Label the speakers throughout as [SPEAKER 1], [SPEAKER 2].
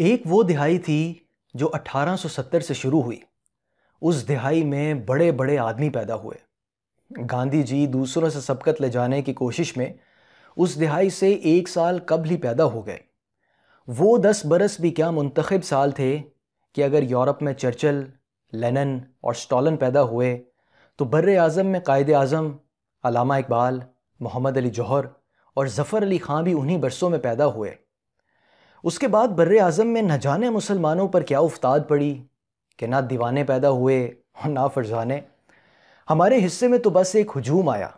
[SPEAKER 1] एक वो दिहाई थी जो 1870 से शुरू हुई उस दिहाई में बड़े बड़े आदमी पैदा हुए गांधी जी दूसरों से सबकत ले जाने की कोशिश में उस दिहाई से एक साल कबल ही पैदा हो गए वो दस बरस भी क्या मुंतखब साल थे कि अगर यूरोप में चर्चल लेनन और स्टॉलन पैदा हुए तो बर अज़म में कायद अज़म अलामा इकबाल मोहम्मद अली जौहर और ज़फ़र अली ख़ान भी उन्हीं बरसों में पैदा हुए उसके बाद बर अज़म में न जाने मुसलमानों पर क्या उफ्ताद पड़ी कि ना दीवाने पैदा हुए और ना फरजाने हमारे हिस्से में तो बस एक हजूम आया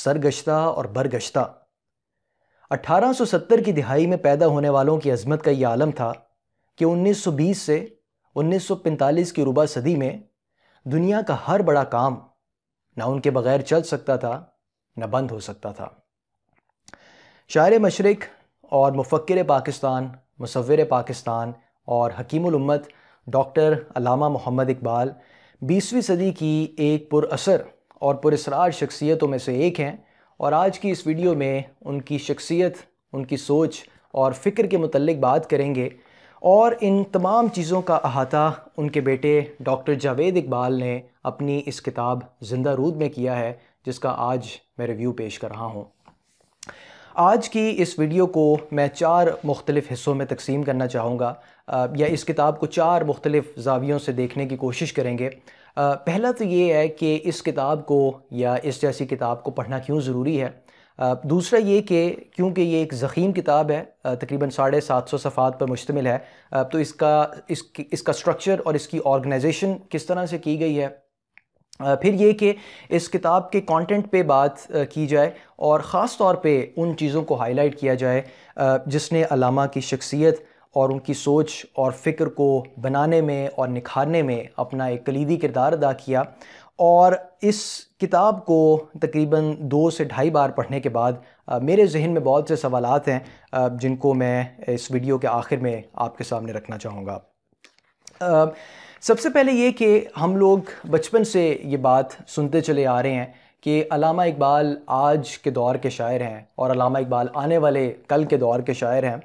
[SPEAKER 1] सरगश्ता और बरगश्ता 1870 की दिहाई में पैदा होने वालों की अजमत का यह आलम था कि 1920 से 1945 की रुबा सदी में दुनिया का हर बड़ा काम ना उनके बगैर चल सकता था ना बंद हो सकता था शायर मशरक़ और मफक्र पाकिस्तान मुसवर पाकिस्तान और हकीमत डॉक्टर अलामा मोहम्मद इकबाल बीसवीं सदी की एक पुरअसर और पुरसरार शख्सियतों में से एक हैं और आज की इस वीडियो में उनकी शख्सियत उनकी सोच और फ़िक्र के मतलब बात करेंगे और इन तमाम चीज़ों का अहाता उनके बेटे डॉक्टर जावेद इकबाल ने अपनी इस किताब जिंदा रूद में किया है जिसका आज मैं रिव्यू पेश कर रहा हूँ आज की इस वीडियो को मैं चार मुख्तलिफ़ हिस्सों में तकसीम करना चाहूँगा या इस किताब को चार मुख्तलिफ़ जावियों से देखने की कोशिश करेंगे पहला तो ये है कि इस किताब को या इस जैसी किताब को पढ़ना क्यों ज़रूरी है दूसरा ये कि क्योंकि ये एक ज़ख़ीम किताब है तकरीबन साढ़े सात सौ सफ़ात पर मुश्तमिल है तो इसका इस, इसका स्ट्रक्चर और इसकी ऑर्गेनाइजेशन किस तरह से की गई है फिर ये कि इस किताब के कंटेंट पे बात की जाए और ख़ास तौर पे उन चीज़ों को हाईलाइट किया जाए जिसने अलामा की शख्सियत और उनकी सोच और फ़िक्र को बनाने में और निखारने में अपना एक कलीदी किरदार अदा किया और इस किताब को तकरीबन दो से ढाई बार पढ़ने के बाद मेरे जहन में बहुत से सवाल हैं जिनको मैं इस वीडियो के आखिर में आपके सामने रखना चाहूँगा सबसे पहले ये कि हम लोग बचपन से ये बात सुनते चले आ रहे हैं कि अलामा इकबाल आज के दौर के शायर हैं और अलामा इकबाल आने वाले कल के दौर के शायर हैं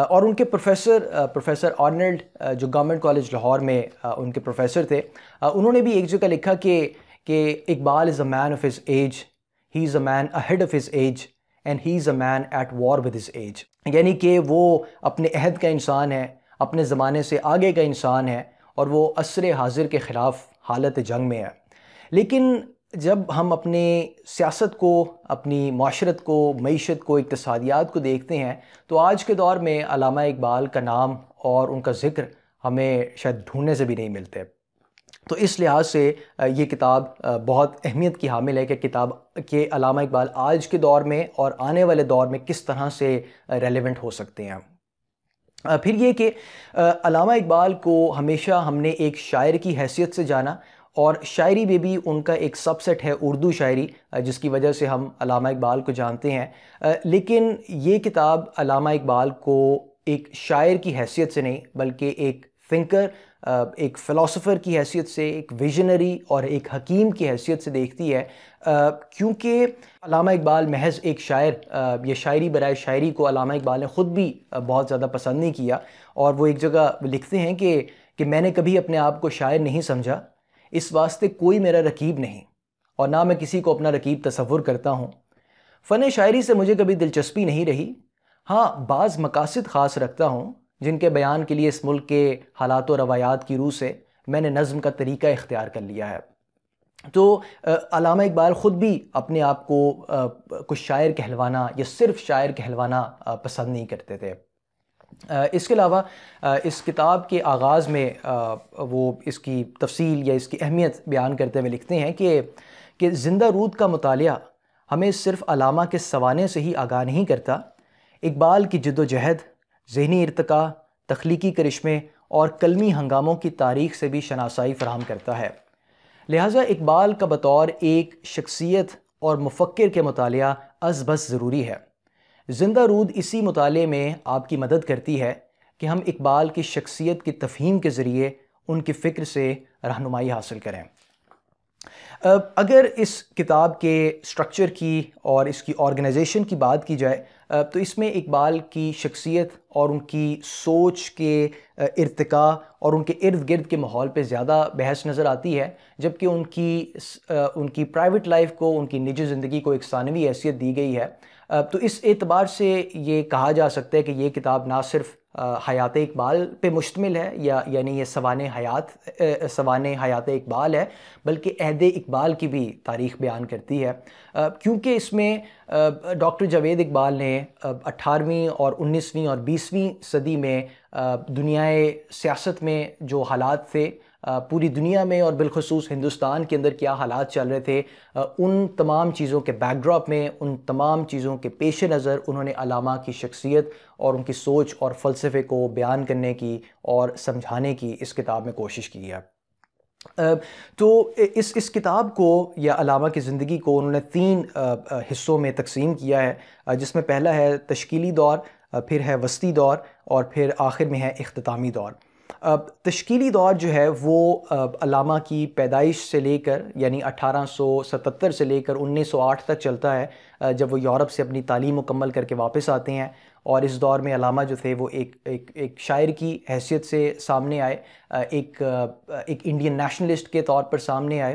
[SPEAKER 1] और उनके प्रोफेसर प्रोफेसर ऑर्नल्ड जो गवर्नमेंट कॉलेज लाहौर में उनके प्रोफेसर थे उन्होंने भी एक जगह लिखा कि कि Iqbal is a man of his age he is a man ahead of his age and he is a man at war with his age यानी कि वो अपने अहद का इंसान है अपने ज़माने से आगे का इंसान है और वो असर हाजिर के ख़िलाफ़ हालत जंग में है लेकिन जब हम अपने सियासत को अपनी माशरत को मीशत को इकतसादियात को देखते हैं तो आज के दौर में अलामा इकबाल का नाम और उनका ज़िक्र हमें शायद ढूंढने से भी नहीं मिलते तो इस लिहाज से ये किताब बहुत अहमियत की हामिल है कि किताब के अलामा इकबाल आज के दौर में और आने वाले दौर में किस तरह से रेलेवेंट हो सकते हैं फिर ये कि अलामा इकबाल को हमेशा हमने एक शायर की हैसियत से जाना और शायरी में भी उनका एक सबसेट है उर्दू शायरी जिसकी वजह से हम अलामा इकबाल को जानते हैं लेकिन ये किताब अलामा इकबाल को एक शायर की हैसियत से नहीं बल्कि एक थिंकर एक फ़िलासफ़र की हैसियत से एक विजनरी और एक हकीम की हैसियत से देखती है क्योंकि अलामा इकबाल महज एक शायर या शायरी बरए शायरी को अलामा इकबाल ने ख़ुद भी बहुत ज़्यादा पसंद नहीं किया और वो एक जगह लिखते हैं कि कि मैंने कभी अपने आप को शायर नहीं समझा इस वास्ते कोई मेरा रकीब नहीं और ना मैं किसी को अपना रकीब तस्वुर करता हूँ फ़न शायरी से मुझे कभी दिलचस्पी नहीं रही हाँ बाज़ मकासद ख़ास रखता हूँ जिनके बयान के लिए इस मुल्क के हालात और रवायात की रूह से मैंने नज़म का तरीका इख्तियार कर लिया है तो अलामा इकबाल ख़ुद भी अपने आप को कुछ शायर कहलवाना या सिर्फ शायर कहलवाना पसंद नहीं करते थे इसके अलावा इस किताब के आगाज़ में वो इसकी तफसील या इसकी अहमियत बयान करते हुए लिखते हैं कि कि जिंदा रूद का मताल हमें सिर्फ अलामा के सवाने से ही आगाह नहीं करता इकबाल की जद्दोजहद जहनी इरतका तख्लीकी करिश्मे और कलमी हंगामों की तारीख से भी शनासाई फराम करता है लिहाजा इकबाल का बतौर एक शख्सियत और मुफक्र के मुताल अज बस ज़रूरी है जिंदा रूद इसी मुताले में आपकी मदद करती है कि हम इकबाल की शख्सियत की तफहीम के ज़रिए उनकी फ़िक्र से रहनुमाई हासिल करें अगर इस किताब के स्ट्रक्चर की और इसकी ऑर्गेनाइजेशन की बात की जाए तो इसमें इकबाल की शख्सियत और उनकी सोच के इरतका और उनके इर्द गिर्द के माहौल पे ज़्यादा बहस नज़र आती है जबकि उनकी उनकी प्राइवेट लाइफ को उनकी निजी ज़िंदगी को एक सानवी हैसियत दी गई है तो इस एतबार से ये कहा जा सकता है कि ये किताब ना सिर्फ़ हयात इकबाल पे मुश्तमिल है या यानी ये सवान हयात सवान हयात इकबाल है बल्कि अहद इकबाल की भी तारीख बयान करती है क्योंकि इसमें डॉक्टर जावेद इकबाल ने अठारहवीं और उन्नीसवीं और बीसवीं सदी में दुनियाए सियासत में जो हालात थे पूरी दुनिया में और बिलखसूस हिंदुस्तान के अंदर क्या हालात चल रहे थे उन तमाम चीज़ों के बैकड्रॉप में उन तमाम चीज़ों के पेश नज़र उन्होंने अलामा की शख्सियत और उनकी सोच और फ़लसफ़े को बयान करने की और समझाने की इस किताब में कोशिश की है तो इस इस किताब को या अलामा की ज़िंदगी को उन्होंने तीन हिस्सों में तकसीम किया है जिसमें पहला है तश्कीली दौर फिर है वस्ती दौर और फिर आखिर में है अख्तामी दौर तश्कीली दौर जो है वो अलामा की पैदाइश से लेकर यानी 1877 से लेकर 1908 तक चलता है जब वो यूरोप से अपनी तालीम मुकम्मल करके वापस आते हैं और इस दौर में अलामा जो थे वो एक एक एक शायर की हैसियत से सामने आए एक एक इंडियन नेशनलिस्ट के तौर पर सामने आए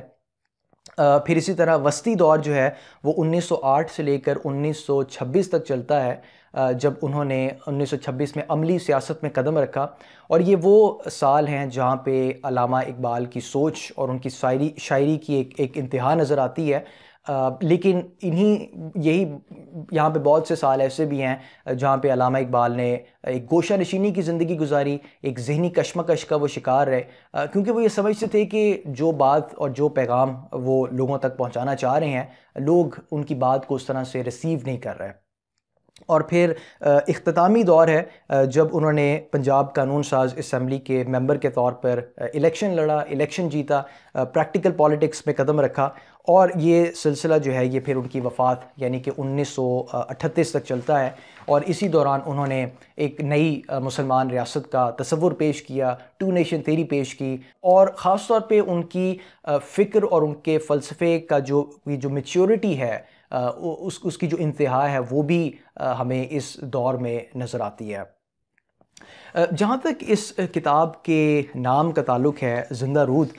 [SPEAKER 1] फिर इसी तरह वस्ती दौर जो है वो 1908 से लेकर 1926 तक चलता है जब उन्होंने 1926 में अमली सियासत में कदम रखा और ये वो साल हैं जहाँ पे अलामा इकबाल की सोच और उनकी शायरी शायरी की एक एक इंतहा नज़र आती है आ, लेकिन इन्हीं यही यहाँ पे बहुत से साल ऐसे भी हैं जहाँ पे अलामा इकबाल ने एक गोशा नशीनी की ज़िंदगी गुजारी एक जहनी कश्मकश का वो शिकार रहे क्योंकि वो ये समझते थे कि जो बात और जो पैगाम वो लोगों तक पहुँचाना चाह रहे हैं लोग उनकी बात को उस तरह से रिसीव नहीं कर रहे और फिर अख्तामी दौर है जब उन्होंने पंजाब कानून साज इसम्बली के मेंबर के तौर पर इलेक्शन लड़ा इलेक्शन जीता प्रैक्टिकल पॉलिटिक्स में कदम रखा और ये सिलसिला जो है ये फिर उनकी वफ़ात यानी कि उन्नीस तक चलता है और इसी दौरान उन्होंने एक नई मुसलमान रियासत का तस्वुर पेश किया टू नेशन थेरी पेश की और ख़ास तौर पे उनकी फ़िक्र और उनके फ़लसफ़े का जो जो मेच्योरिटी है उस उसकी जो इंतहा है वो भी हमें इस दौर में नज़र आती है जहाँ तक इस किताब के नाम का ताल्लुक है जिंदा रूद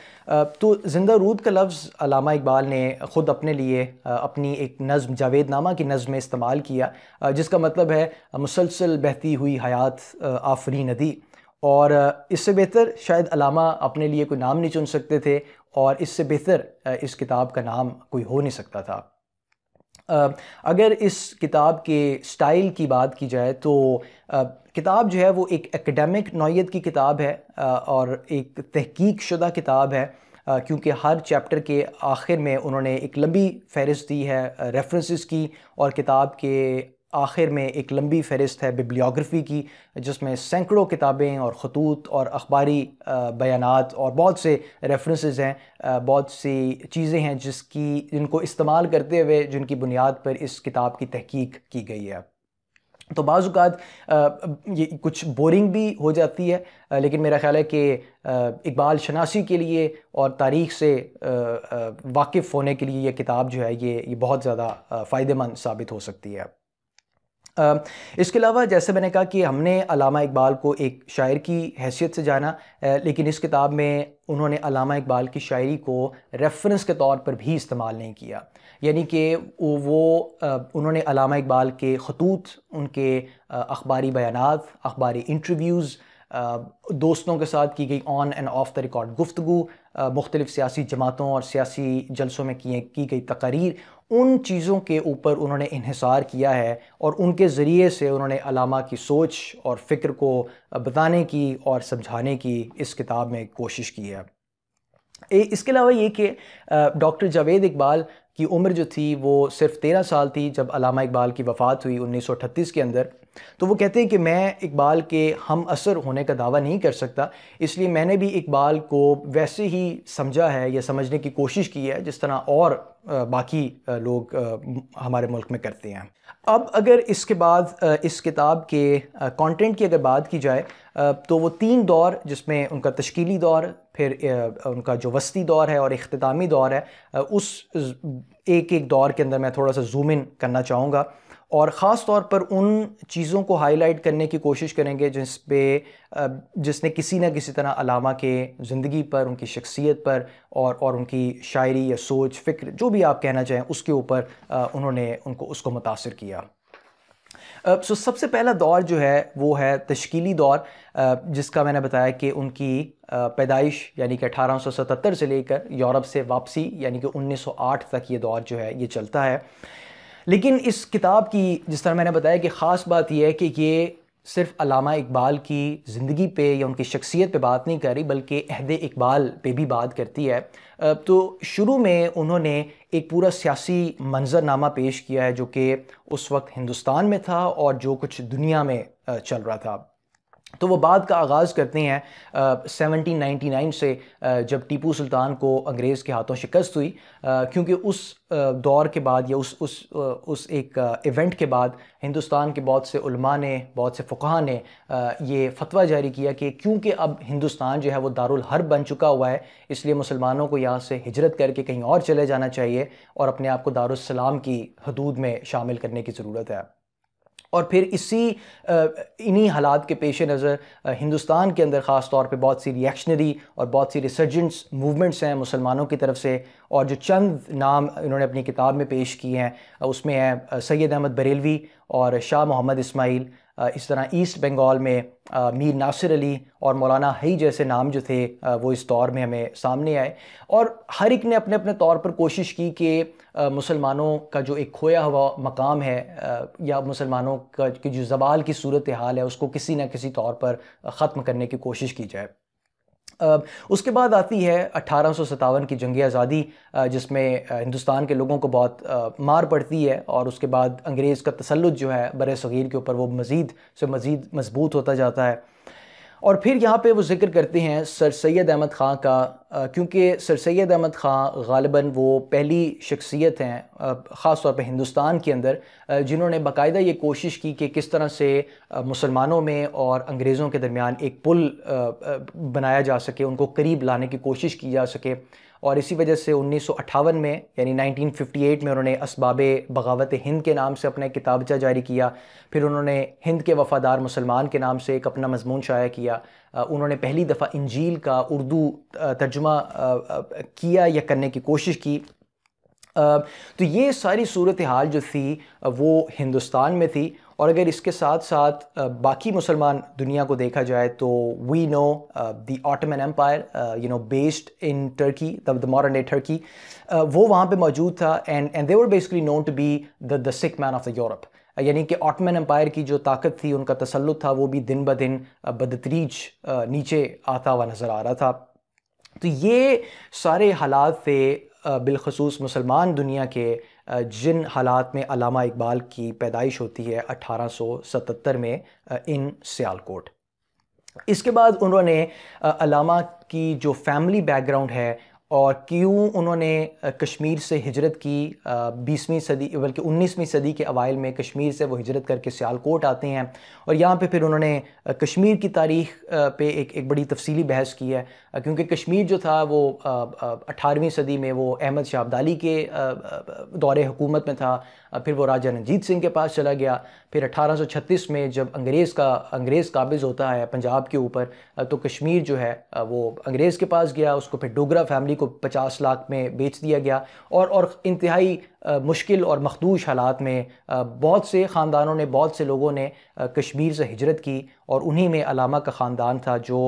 [SPEAKER 1] तो जिंदा रूद का लफ्ज़ अलामा इकबाल ने ख़ुद अपने लिए अपनी एक नज़म जावेद नामा की नज़म में इस्तेमाल किया जिसका मतलब है मुसलसल बहती हुई हयात आफरी नदी और इससे बेहतर शायद अलामा अपने लिए कोई नाम नहीं चुन सकते थे और इससे बेहतर इस किताब का नाम कोई हो नहीं सकता था अगर इस किताब के स्टाइल की बात की जाए तो किताब जो है वो एक एकेडमिक नौीयत की किताब है और एक तहकीक शुदा किताब है क्योंकि हर चैप्टर के आखिर में उन्होंने एक लंबी फहरिस्त दी है रेफरेंसेस की और किताब के आखिर में एक लंबी फहरिस्त है बिब्लियोग्राफी की जिसमें सैकड़ों किताबें और खतूत और अखबारी बयान और बहुत से रेफरेंसेस हैं बहुत सी चीज़ें हैं जिसकी जिनको इस्तेमाल करते हुए जिनकी बुनियाद पर इस किताब की तहकीक की गई है तो बाज़ात ये कुछ बोरिंग भी हो जाती है लेकिन मेरा ख़्याल है कि इकबाल शनासी के लिए और तारीख से वाकिफ़ होने के लिए ये किताब जो है ये ये बहुत ज़्यादा फ़ायदेमंद साबित हो सकती है इसके अलावा जैसे मैंने कहा कि हमने अलामा इकबाल को एक शायर की हैसियत से जाना लेकिन इस किताब में उन्होंने अलामा इकबाल की शायरी को रेफरेंस के तौर पर भी इस्तेमाल नहीं किया यानी कि वो उन्होंने अलामा इकबाल के खतूत उनके अखबारी बयान अखबारी इंटरव्यूज़ दोस्तों के साथ की गई on and off the record गुफ्तु मुख्तलिफ़ सियासी जमातों और सियासी जलसों में किए की गई तकरीर उन चीज़ों के ऊपर उन्होंने इहिसार किया है और उनके ज़रिए से उन्होंने अलामा की सोच और फ़िक्र को बताने की और समझाने की इस किताब में कोशिश की है इसके अलावा ये कि डॉक्टर जावेद इकबाल की उम्र जो थी वो सिर्फ तेरह साल थी जब अलामा इकबाल की वफ़ात हुई उन्नीस सौ अठतीस के अंदर तो वो कहते हैं कि मैं इकबाल के हम असर होने का दावा नहीं कर सकता इसलिए मैंने भी इकबाल को वैसे ही समझा है या समझने की कोशिश की है जिस तरह और बाकी लोग हमारे मुल्क में करते हैं अब अगर इसके बाद इस किताब के कंटेंट की अगर बात की जाए तो वो तीन दौर जिसमें उनका तश्कीली दौर फिर उनका जो वस्ती दौर है और अख्तामी दौर है उस एक एक दौर के अंदर मैं थोड़ा सा जूम इन करना चाहूँगा और ख़ास तौर पर उन चीज़ों को हाईलाइट करने की कोशिश करेंगे जिस पे जिसने किसी न किसी तरह अलामा के ज़िंदगी पर उनकी शख्सियत पर और और उनकी शायरी या सोच फ़िक्र जो भी आप कहना चाहें उसके ऊपर उन्होंने उनको उसको मुतासर किया सो so, सबसे पहला दौर जो है वो है तश्कीली दौर जिसका मैंने बताया कि उनकी पैदाइश यानी कि 1877 से लेकर यूरोप से वापसी यानी कि 1908 तक ये दौर जो है ये चलता है लेकिन इस किताब की जिस तरह मैंने बताया कि ख़ास बात यह है कि ये सिर्फ अलामा इकबाल की ज़िंदगी पे या उनकी शख्सियत पे बात नहीं कर रही बल्कि अहद इकबाल पे भी बात करती है तो शुरू में उन्होंने एक पूरा सियासी मंजरनामा पेश किया है जो कि उस वक्त हिंदुस्तान में था और जो कुछ दुनिया में चल रहा था तो वो बाद का आगाज़ करते हैं सेवनटीन नाइन्टी नाइन से आ, जब टीपू सुल्तान को अंग्रेज़ के हाथों शिकस्त हुई क्योंकि उस दौर के बाद या उस उस उस एक इवेंट के बाद हिंदुस्तान के बहुत से उलमा ने बहुत से फ़ुका ने ये फतवा जारी किया कि क्योंकि अब हिंदुस्तान जो है वो दारुल हर बन चुका हुआ है इसलिए मुसलमानों को यहाँ से हिजरत करके कहीं और चले जाना चाहिए और अपने आप को दारुसलाम की हदूद में शामिल करने की ज़रूरत है और फिर इसी इन्हीं हालात के पेश नज़र हिंदुस्तान के अंदर ख़ास तौर पे बहुत सी रिएक्शनरी और बहुत सी रिसर्जेंट्स मूवमेंट्स हैं मुसलमानों की तरफ से और जो चंद नाम इन्होंने अपनी किताब में पेश किए हैं उसमें हैं सैयद अहमद बरेलवी और शाह मोहम्मद इसमाइल इस तरह ईस्ट बंगाल में मीर नासिर अली और मौलाना हई जैसे नाम जो थे वो इस दौर में हमें सामने आए और हर एक ने अपने अपने तौर पर कोशिश की कि मुसलमानों का जो एक खोया हुआ मकाम है या मुसलमानों का जो जवाल की सूरत हाल है उसको किसी न किसी तौर पर ख़त्म करने की कोशिश की जाए उसके बाद आती है अट्ठारह की जंग आज़ादी जिसमें हिंदुस्तान के लोगों को बहुत मार पड़ती है और उसके बाद अंग्रेज़ का तसलुत जो है बर सग़ीर के ऊपर वो मज़ीद से मज़ीद मजबूत होता जाता है और फिर यहाँ पे वो जिक्र करते हैं सर सैद अहमद ख़ान का क्योंकि सर सैद अहमद ख़ान गालिबा वो पहली शख्सियत हैं ख़ास तौर पर हिंदुस्तान के अंदर जिन्होंने बाकायदा ये कोशिश की कि किस तरह से मुसलमानों में और अंग्रेज़ों के दरमियान एक पुल बनाया जा सके उनको करीब लाने की कोशिश की जा सके और इसी वजह से उन्नीस में यानी 1958 में उन्होंने इसबाब बगावत हिंद के नाम से अपना एक किताबचा जारी किया फिर उन्होंने हिंद के वफ़ादार मुसलमान के नाम से एक अपना मजमून शाया किया उन्होंने पहली दफ़ा इंजील का उर्दू तर्जुमा किया या करने की कोशिश की तो ये सारी सूरत हाल जो थी वो हिंदुस्तान में थी और अगर इसके साथ साथ बाकी मुसलमान दुनिया को देखा जाए तो we know the Ottoman empire you know based in Turkey the modern day Turkey वो वहाँ पे मौजूद था and and they were basically known to be the the sick man of the Europe यानी कि ऑटमन एम्पायर की जो ताकत थी उनका तसल्लुत था वो भी दिन ब दिन बदतरीज नीचे आता हुआ नज़र आ रहा था तो ये सारे हालात थे बिलखसूस मुसलमान दुनिया के जिन हालात में अलामा इकबाल की पैदाइश होती है 1877 में इन सियालकोट इसके बाद उन्होंने अलामा की जो फैमिली बैकग्राउंड है और क्यों उन्होंने कश्मीर से हिजरत की बीसवीं सदी बल्कि उन्नीसवीं सदी के अवाइल में कश्मीर से वो हिजरत करके सियालकोट आते हैं और यहाँ पे फिर उन्होंने कश्मीर की तारीख पे एक एक बड़ी तफसीली बहस की है क्योंकि कश्मीर जो था वो अठारहवीं सदी में वो अहमद शाह अब्दाली के दौरे हुकूमत में था फिर वो राजा रंजीत सिंह के पास चला गया फिर 1836 में जब अंग्रेज़ का अंग्रेज़ काबिज़ होता है पंजाब के ऊपर तो कश्मीर जो है वो अंग्रेज़ के पास गया उसको फिर डोगरा फैमिली को 50 लाख में बेच दिया गया और और इंतहाई मुश्किल और मखदूश हालात में बहुत से ख़ानदानों ने बहुत से लोगों ने कश्मीर से हिजरत की और उन्हीं में अलामा का ख़ानदान था जो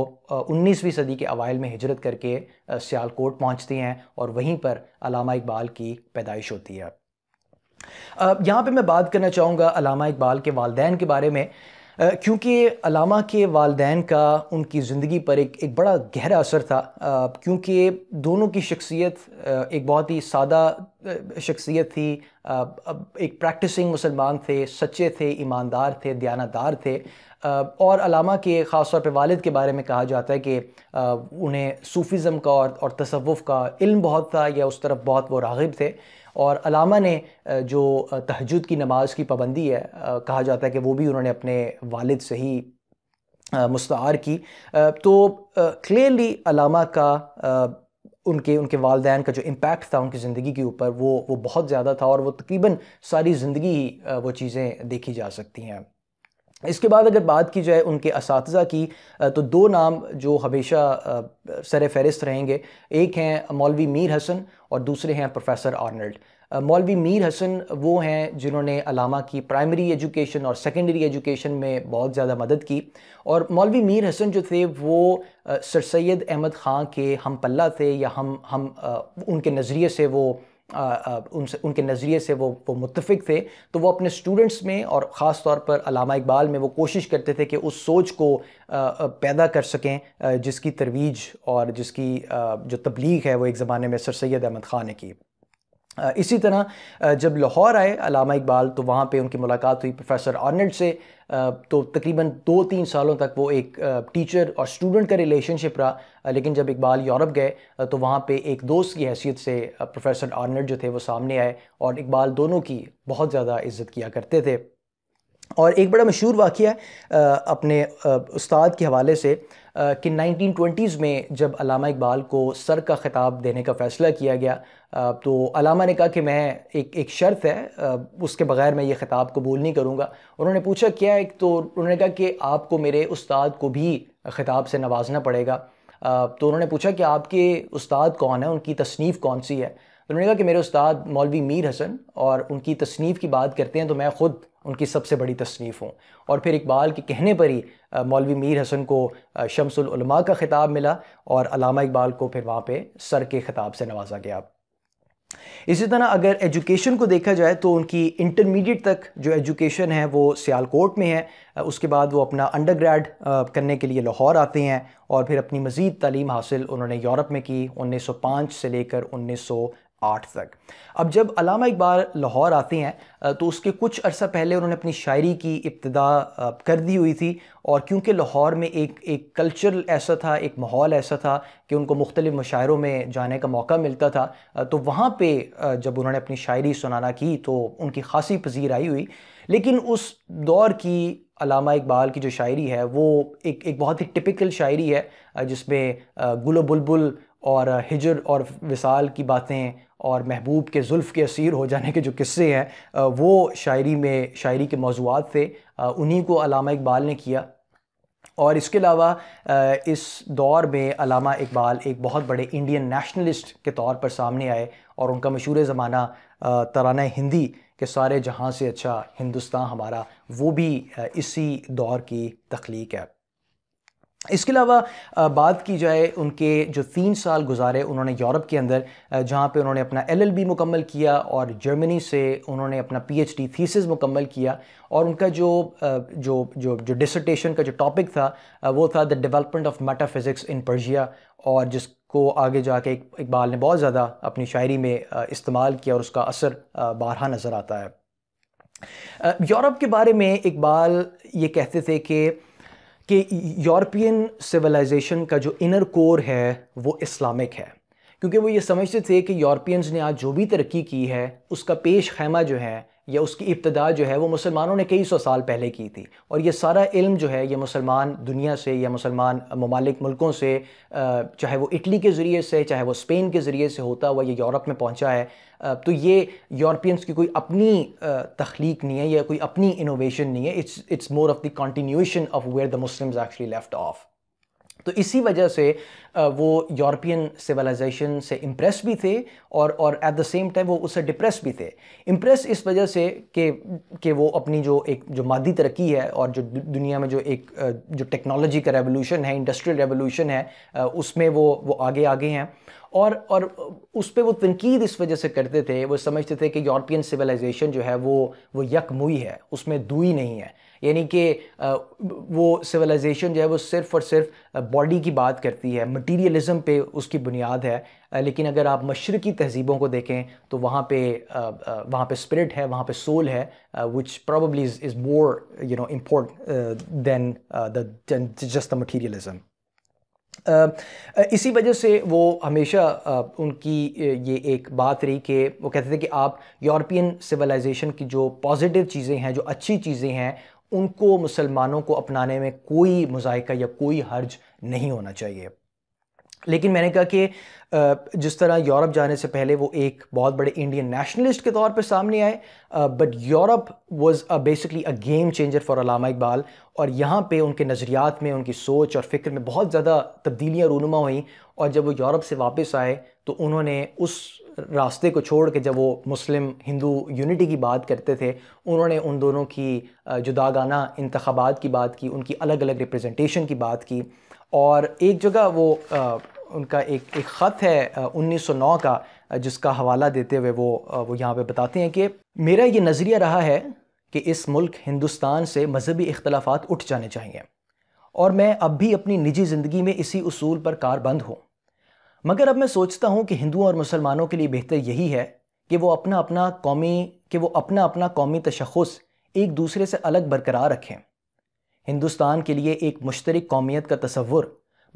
[SPEAKER 1] उन्नीसवीं सदी के अवाइल में हिजरत करके सियालकोट पहुँचती हैं और वहीं पर अलामा इकबाल की पैदाइश होती है यहाँ पे मैं बात करना चाहूँगा अलामा इकबाल के वालदेन के बारे में क्योंकि अलामा के वालदेन का उनकी ज़िंदगी पर एक एक बड़ा गहरा असर था क्योंकि दोनों की शख्सियत एक बहुत ही सादा शख्सियत थी एक प्रैक्टिसिंग मुसलमान थे सच्चे थे ईमानदार थे दयानादार थे और अलामा के ख़ास तौर पे वालिद के बारे में कहा जाता है कि उन्हें सूफ़ीज़म का और, और तसवुफ़ का इल्म बहुत था या उस तरफ बहुत वो रागब थे और अलामा ने जो तहजद की नमाज की पाबंदी है कहा जाता है कि वो भी उन्होंने अपने वालिद से ही मुस्तार की तो क्लियरली अलामा का उनके उनके वालदेन का जो इम्पैक्ट था उनकी ज़िंदगी के ऊपर वो वो बहुत ज़्यादा था और वो तकरीबन सारी ज़िंदगी ही वो चीज़ें देखी जा सकती हैं इसके बाद अगर बात की जाए उनके इस की तो दो नाम जो हमेशा सर फहरिस्त रहेंगे एक हैं मौलवी मीर हसन और दूसरे हैं प्रोफेसर आर्नल्ड मौलवी मीर हसन वो हैं जिन्होंने अलामा की प्राइमरी एजुकेशन और सेकेंडरी एजुकेशन में बहुत ज़्यादा मदद की और मौलवी मीर हसन जो थे वो सर सैद अहमद ख़ान के हम पल्ला थे या हम हम उनके नज़रिए से वो उनसे उनके नज़रिए से वो वो मुतफ़ थे तो वो अपने स्टूडेंट्स में और ख़ास तौर पर अलामा इकबाल में वो कोशिश करते थे कि उस सोच को पैदा कर सकें जिसकी तरवीज और जिसकी जो तबलीग है वो एक ज़माने में सर सैद अहमद ख़ान ने की इसी तरह जब लाहौर आए अलामा इकबाल तो वहाँ पे उनकी मुलाकात हुई प्रोफेसर आर्नल्ड से तो तकरीबन दो तीन सालों तक वो एक टीचर और स्टूडेंट का रिलेशनशिप रहा लेकिन जब इकबाल यूरोप गए तो वहाँ पे एक दोस्त की हैसियत से प्रोफेसर आर्नर जो थे वो सामने आए और इकबाल दोनों की बहुत ज़्यादा इज्जत किया करते थे और एक बड़ा मशहूर वाक़ है अपने उस्ताद के हवाले से कि 1920s में जब अलामा इकबाल को सर का ख़िताब देने का फ़ैसला किया गया तो अलामा ने कहा कि मैं एक एक शर्त है उसके बग़ैर मैं ये ख़िताब कबूल नहीं करूँगा उन्होंने पूछा क्या एक तो उन्होंने कहा कि आपको मेरे उस्ताद को भी ख़िताब से नवाजना पड़ेगा तो उन्होंने पूछा कि आपके उस्ताद कौन है उनकी तसनीफ़ कौन सी है उन्होंने कहा कि मेरे उस्ताद मौलवी मीर हसन और उनकी तसनीफ़ की बात करते हैं तो मैं ख़ुद उनकी सबसे बड़ी तसनीफ़ हों और फिर इकबाल के कहने पर ही मौलवी मीर हसन को शमसलमा का ख़िताब मिला और अलामा इकबाल को फिर वहाँ पर सर के ख़िताब से नवाजा गया इसी तरह अगर एजुकेशन को देखा जाए तो उनकी इंटरमीडिएट तक जो एजुकेशन है वो सियालकोट में है उसके बाद वो अपना अंडर ग्रैड करने के लिए लाहौर आते हैं और फिर अपनी मज़ीद तालीम हासिल उन्होंने यूरोप में की 1905 से लेकर आठ तक अब जब अलामा इकबाल लाहौर आते हैं तो उसके कुछ अर्सा पहले उन्होंने अपनी शायरी की इब्तदा कर दी हुई थी और क्योंकि लाहौर में एक एक कल्चर ऐसा था एक माहौल ऐसा था कि उनको मुख्तलिफ़ मशायरों में जाने का मौका मिलता था तो वहाँ पर जब उन्होंने अपनी शायरी सुनाना की तो उनकी खासी पजीर आई हुई लेकिन उस दौर की अलामा इकबाल की जो शायरी है वो एक एक बहुत ही टिपिकल शायरी है जिसमें गुल बुलबुल और हिजर और विसाल की बातें और महबूब के जुल्फ़ के असीर हो जाने के जो किस्से हैं वो शायरी में शायरी के मौजूद थे उन्हीं को अलामा इकबाल ने किया और इसके अलावा इस दौर में अलामा इकबाल एक बहुत बड़े इंडियन नेशनलिस्ट के तौर पर सामने आए और उनका मशहूर ज़माना तराना हिंदी के सारे जहाँ से अच्छा हिंदुस्तान हमारा वो भी इसी दौर की तख्लीक है इसके अलावा बात की जाए उनके जो तीन साल गुजारे उन्होंने यूरोप के अंदर जहाँ पे उन्होंने अपना एलएलबी मुकम्मल किया और जर्मनी से उन्होंने अपना पीएचडी थीसिस मुकम्मल किया और उनका जो जो जो जो डिसटेशन का जो टॉपिक था वो था the development of metaphysics in Persia और जिस को आगे जाके इकबाल ने बहुत ज़्यादा अपनी शायरी में इस्तेमाल किया और उसका असर बारहा नज़र आता है यूरोप के बारे में इकबाल ये कहते थे कि कि यूरोपियन सिविलाइजेशन का जो इनर कोर है वो इस्लामिक है क्योंकि वो ये समझते थे कि यूरोपियंस ने आज जो भी तरक्की की है उसका पेश खैमा जो है या उसकी इब्तदा जो है वो मुसलमानों ने कई सौ साल पहले की थी और ये सारा इल्म जो है ये मुसलमान दुनिया से या मुसलमान ममालिक मुल्कों से चाहे वो इटली के ज़रिए से चाहे वो स्पेन के ज़रिए से होता हुआ ये यूरोप में पहुंचा है तो ये यूरोपियंस की कोई अपनी तख्लीक नहीं है या कोई अपनी इनोवेशन नहीं है it's it's more of the continuation of where the Muslims actually left off तो इसी वजह से वो यूरोपियन सिविलाइजेशन से इम्प्रेस भी थे और और एट द सेम टाइम वो उससे डिप्रेस भी थे इम्प्रेस इस वजह से कि कि वो अपनी जो एक जो मादी तरक्की है और जो दुनिया में जो एक जो टेक्नोलॉजी का रेवोल्यूशन है इंडस्ट्रियल रेवोल्यूशन है उसमें वो वो आगे आगे हैं और और उस पर वो तनकीद इस वजह से करते थे वो समझते थे कि यूरोपियन सिविलाइजेशन जो है वो वो यकमुई है उसमें दुई नहीं है यानी कि वो सिविलाइजेशन जो है वो सिर्फ और सिर्फ बॉडी की बात करती है मटीरियलिज़म पे उसकी बुनियाद है लेकिन अगर आप मशरक़ी तहजीबों को देखें तो वहाँ पे वहाँ पे स्पिरिट है वहाँ पे सोल है which probably is more you know important than just the materialism इसी वजह से वो हमेशा उनकी ये एक बात रही कि वो कहते थे कि आप यूरोपियन सिविलाइजेशन की जो पॉजिटिव चीज़ें हैं जो अच्छी चीज़ें हैं उनको मुसलमानों को अपनाने में कोई मज़ायका या कोई हर्ज नहीं होना चाहिए लेकिन मैंने कहा कि जिस तरह यूरोप जाने से पहले वो एक बहुत बड़े इंडियन नेशनलिस्ट के तौर पर सामने आए but Europe a basically a game changer for Allama Iqbal और यहाँ पे उनके नज़रियात में उनकी सोच और फिक्र में बहुत ज़्यादा तब्दीलियाँ रूनुमा हुई और जब वो यूरोप से वापस आए तो उन्होंने उस रास्ते को छोड़ के जब वो मुस्लिम हिंदू यूनिटी की बात करते थे उन्होंने उन दोनों की जुदागाना इंतबात की बात की उनकी अलग अलग रिप्रेजेंटेशन की बात की और एक जगह वो आ, उनका एक एक ख़त है 1909 का जिसका हवाला देते हुए वो वो यहाँ पे बताते हैं कि मेरा ये नज़रिया रहा है कि इस मुल्क हिंदुस्तान से मजहबी इख्लाफा उठ जाने चाहिए और मैं अब भी अपनी निजी ज़िंदगी में इसी उसूल पर कारबंद हूँ मगर अब मैं सोचता हूँ कि हिंदुओं और मुसलमानों के लिए बेहतर यही है कि वो अपना अपना कौमी कि वो अपना अपना कौमी तशखस एक दूसरे से अलग बरकरार रखें हिंदुस्तान के लिए एक मुश्तरक कौमियत का तस्वुर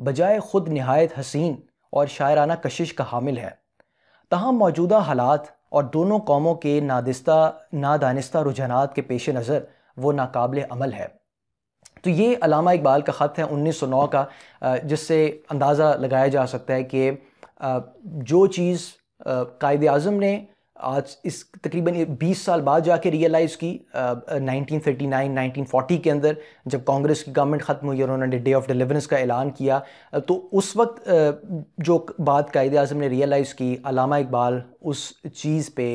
[SPEAKER 1] बजाय ख़ुद नहायत हसीन और शायराना कशिश का हामिल है तहम मौजूदा हालात और दोनों कौमों के नादिस्ता नादानिस्ता रुझानात के पेश नज़र वो नाकबिल अमल है तो ये अलामा इकबाल का ख़त है 1909 का जिससे अंदाज़ा लगाया जा सकता है कि जो चीज़ कायद अजम ने आज इस तकरीबन 20 साल बाद जाके रियलाइज़ की 1939 1940 के अंदर जब कांग्रेस की गवर्नमेंट ख़त्म हुई और उन्होंने डे ऑफ डिलीवरेंस का ऐलान किया तो उस वक्त जो बात कायद अजम ने रियलाइज़ की अलामा इकबाल उस चीज़ पे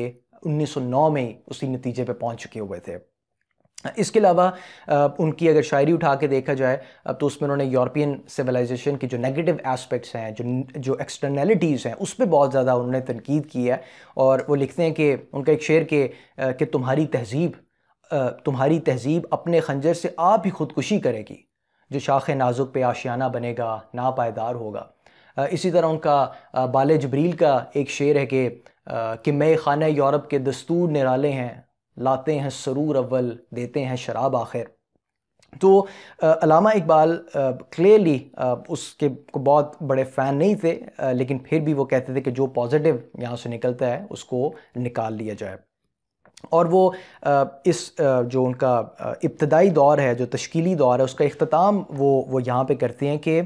[SPEAKER 1] 1909 में उसी नतीजे पे पहुंच चुके हुए थे इसके अलावा उनकी अगर शायरी उठा के देखा जाए अब तो उसमें उन्होंने यूरोपियन सिविलाइजेशन की जो नेगेटिव एस्पेक्ट्स हैं जो जो एक्सटर्नैलिटीज़ हैं उस पर बहुत ज़्यादा उन्होंने तनकीद की है और वो लिखते हैं कि उनका एक शेर के कि तुम्हारी तहजीब तुम्हारी तहजीब अपने खंजर से आप ही खुदकुशी करेगी जो शाख नाजुक पे आशियाना बनेगा नापायदार होगा इसी तरह उनका बाल जबरील का एक शेर है कि कि मैं खाना यूरोप के दस्तूर निराले हैं लाते हैं सरूर अव्वल देते हैं शराब आखिर तो अलामा इकबाल क्लियरली उसके को बहुत बड़े फ़ैन नहीं थे आ, लेकिन फिर भी वो कहते थे कि जो पॉजिटिव यहाँ से निकलता है उसको निकाल लिया जाए और वो आ, इस आ, जो उनका इब्तदाई दौर है जो तश्कीली दौर है उसका अख्ताम वो वो यहाँ पे करते हैं कि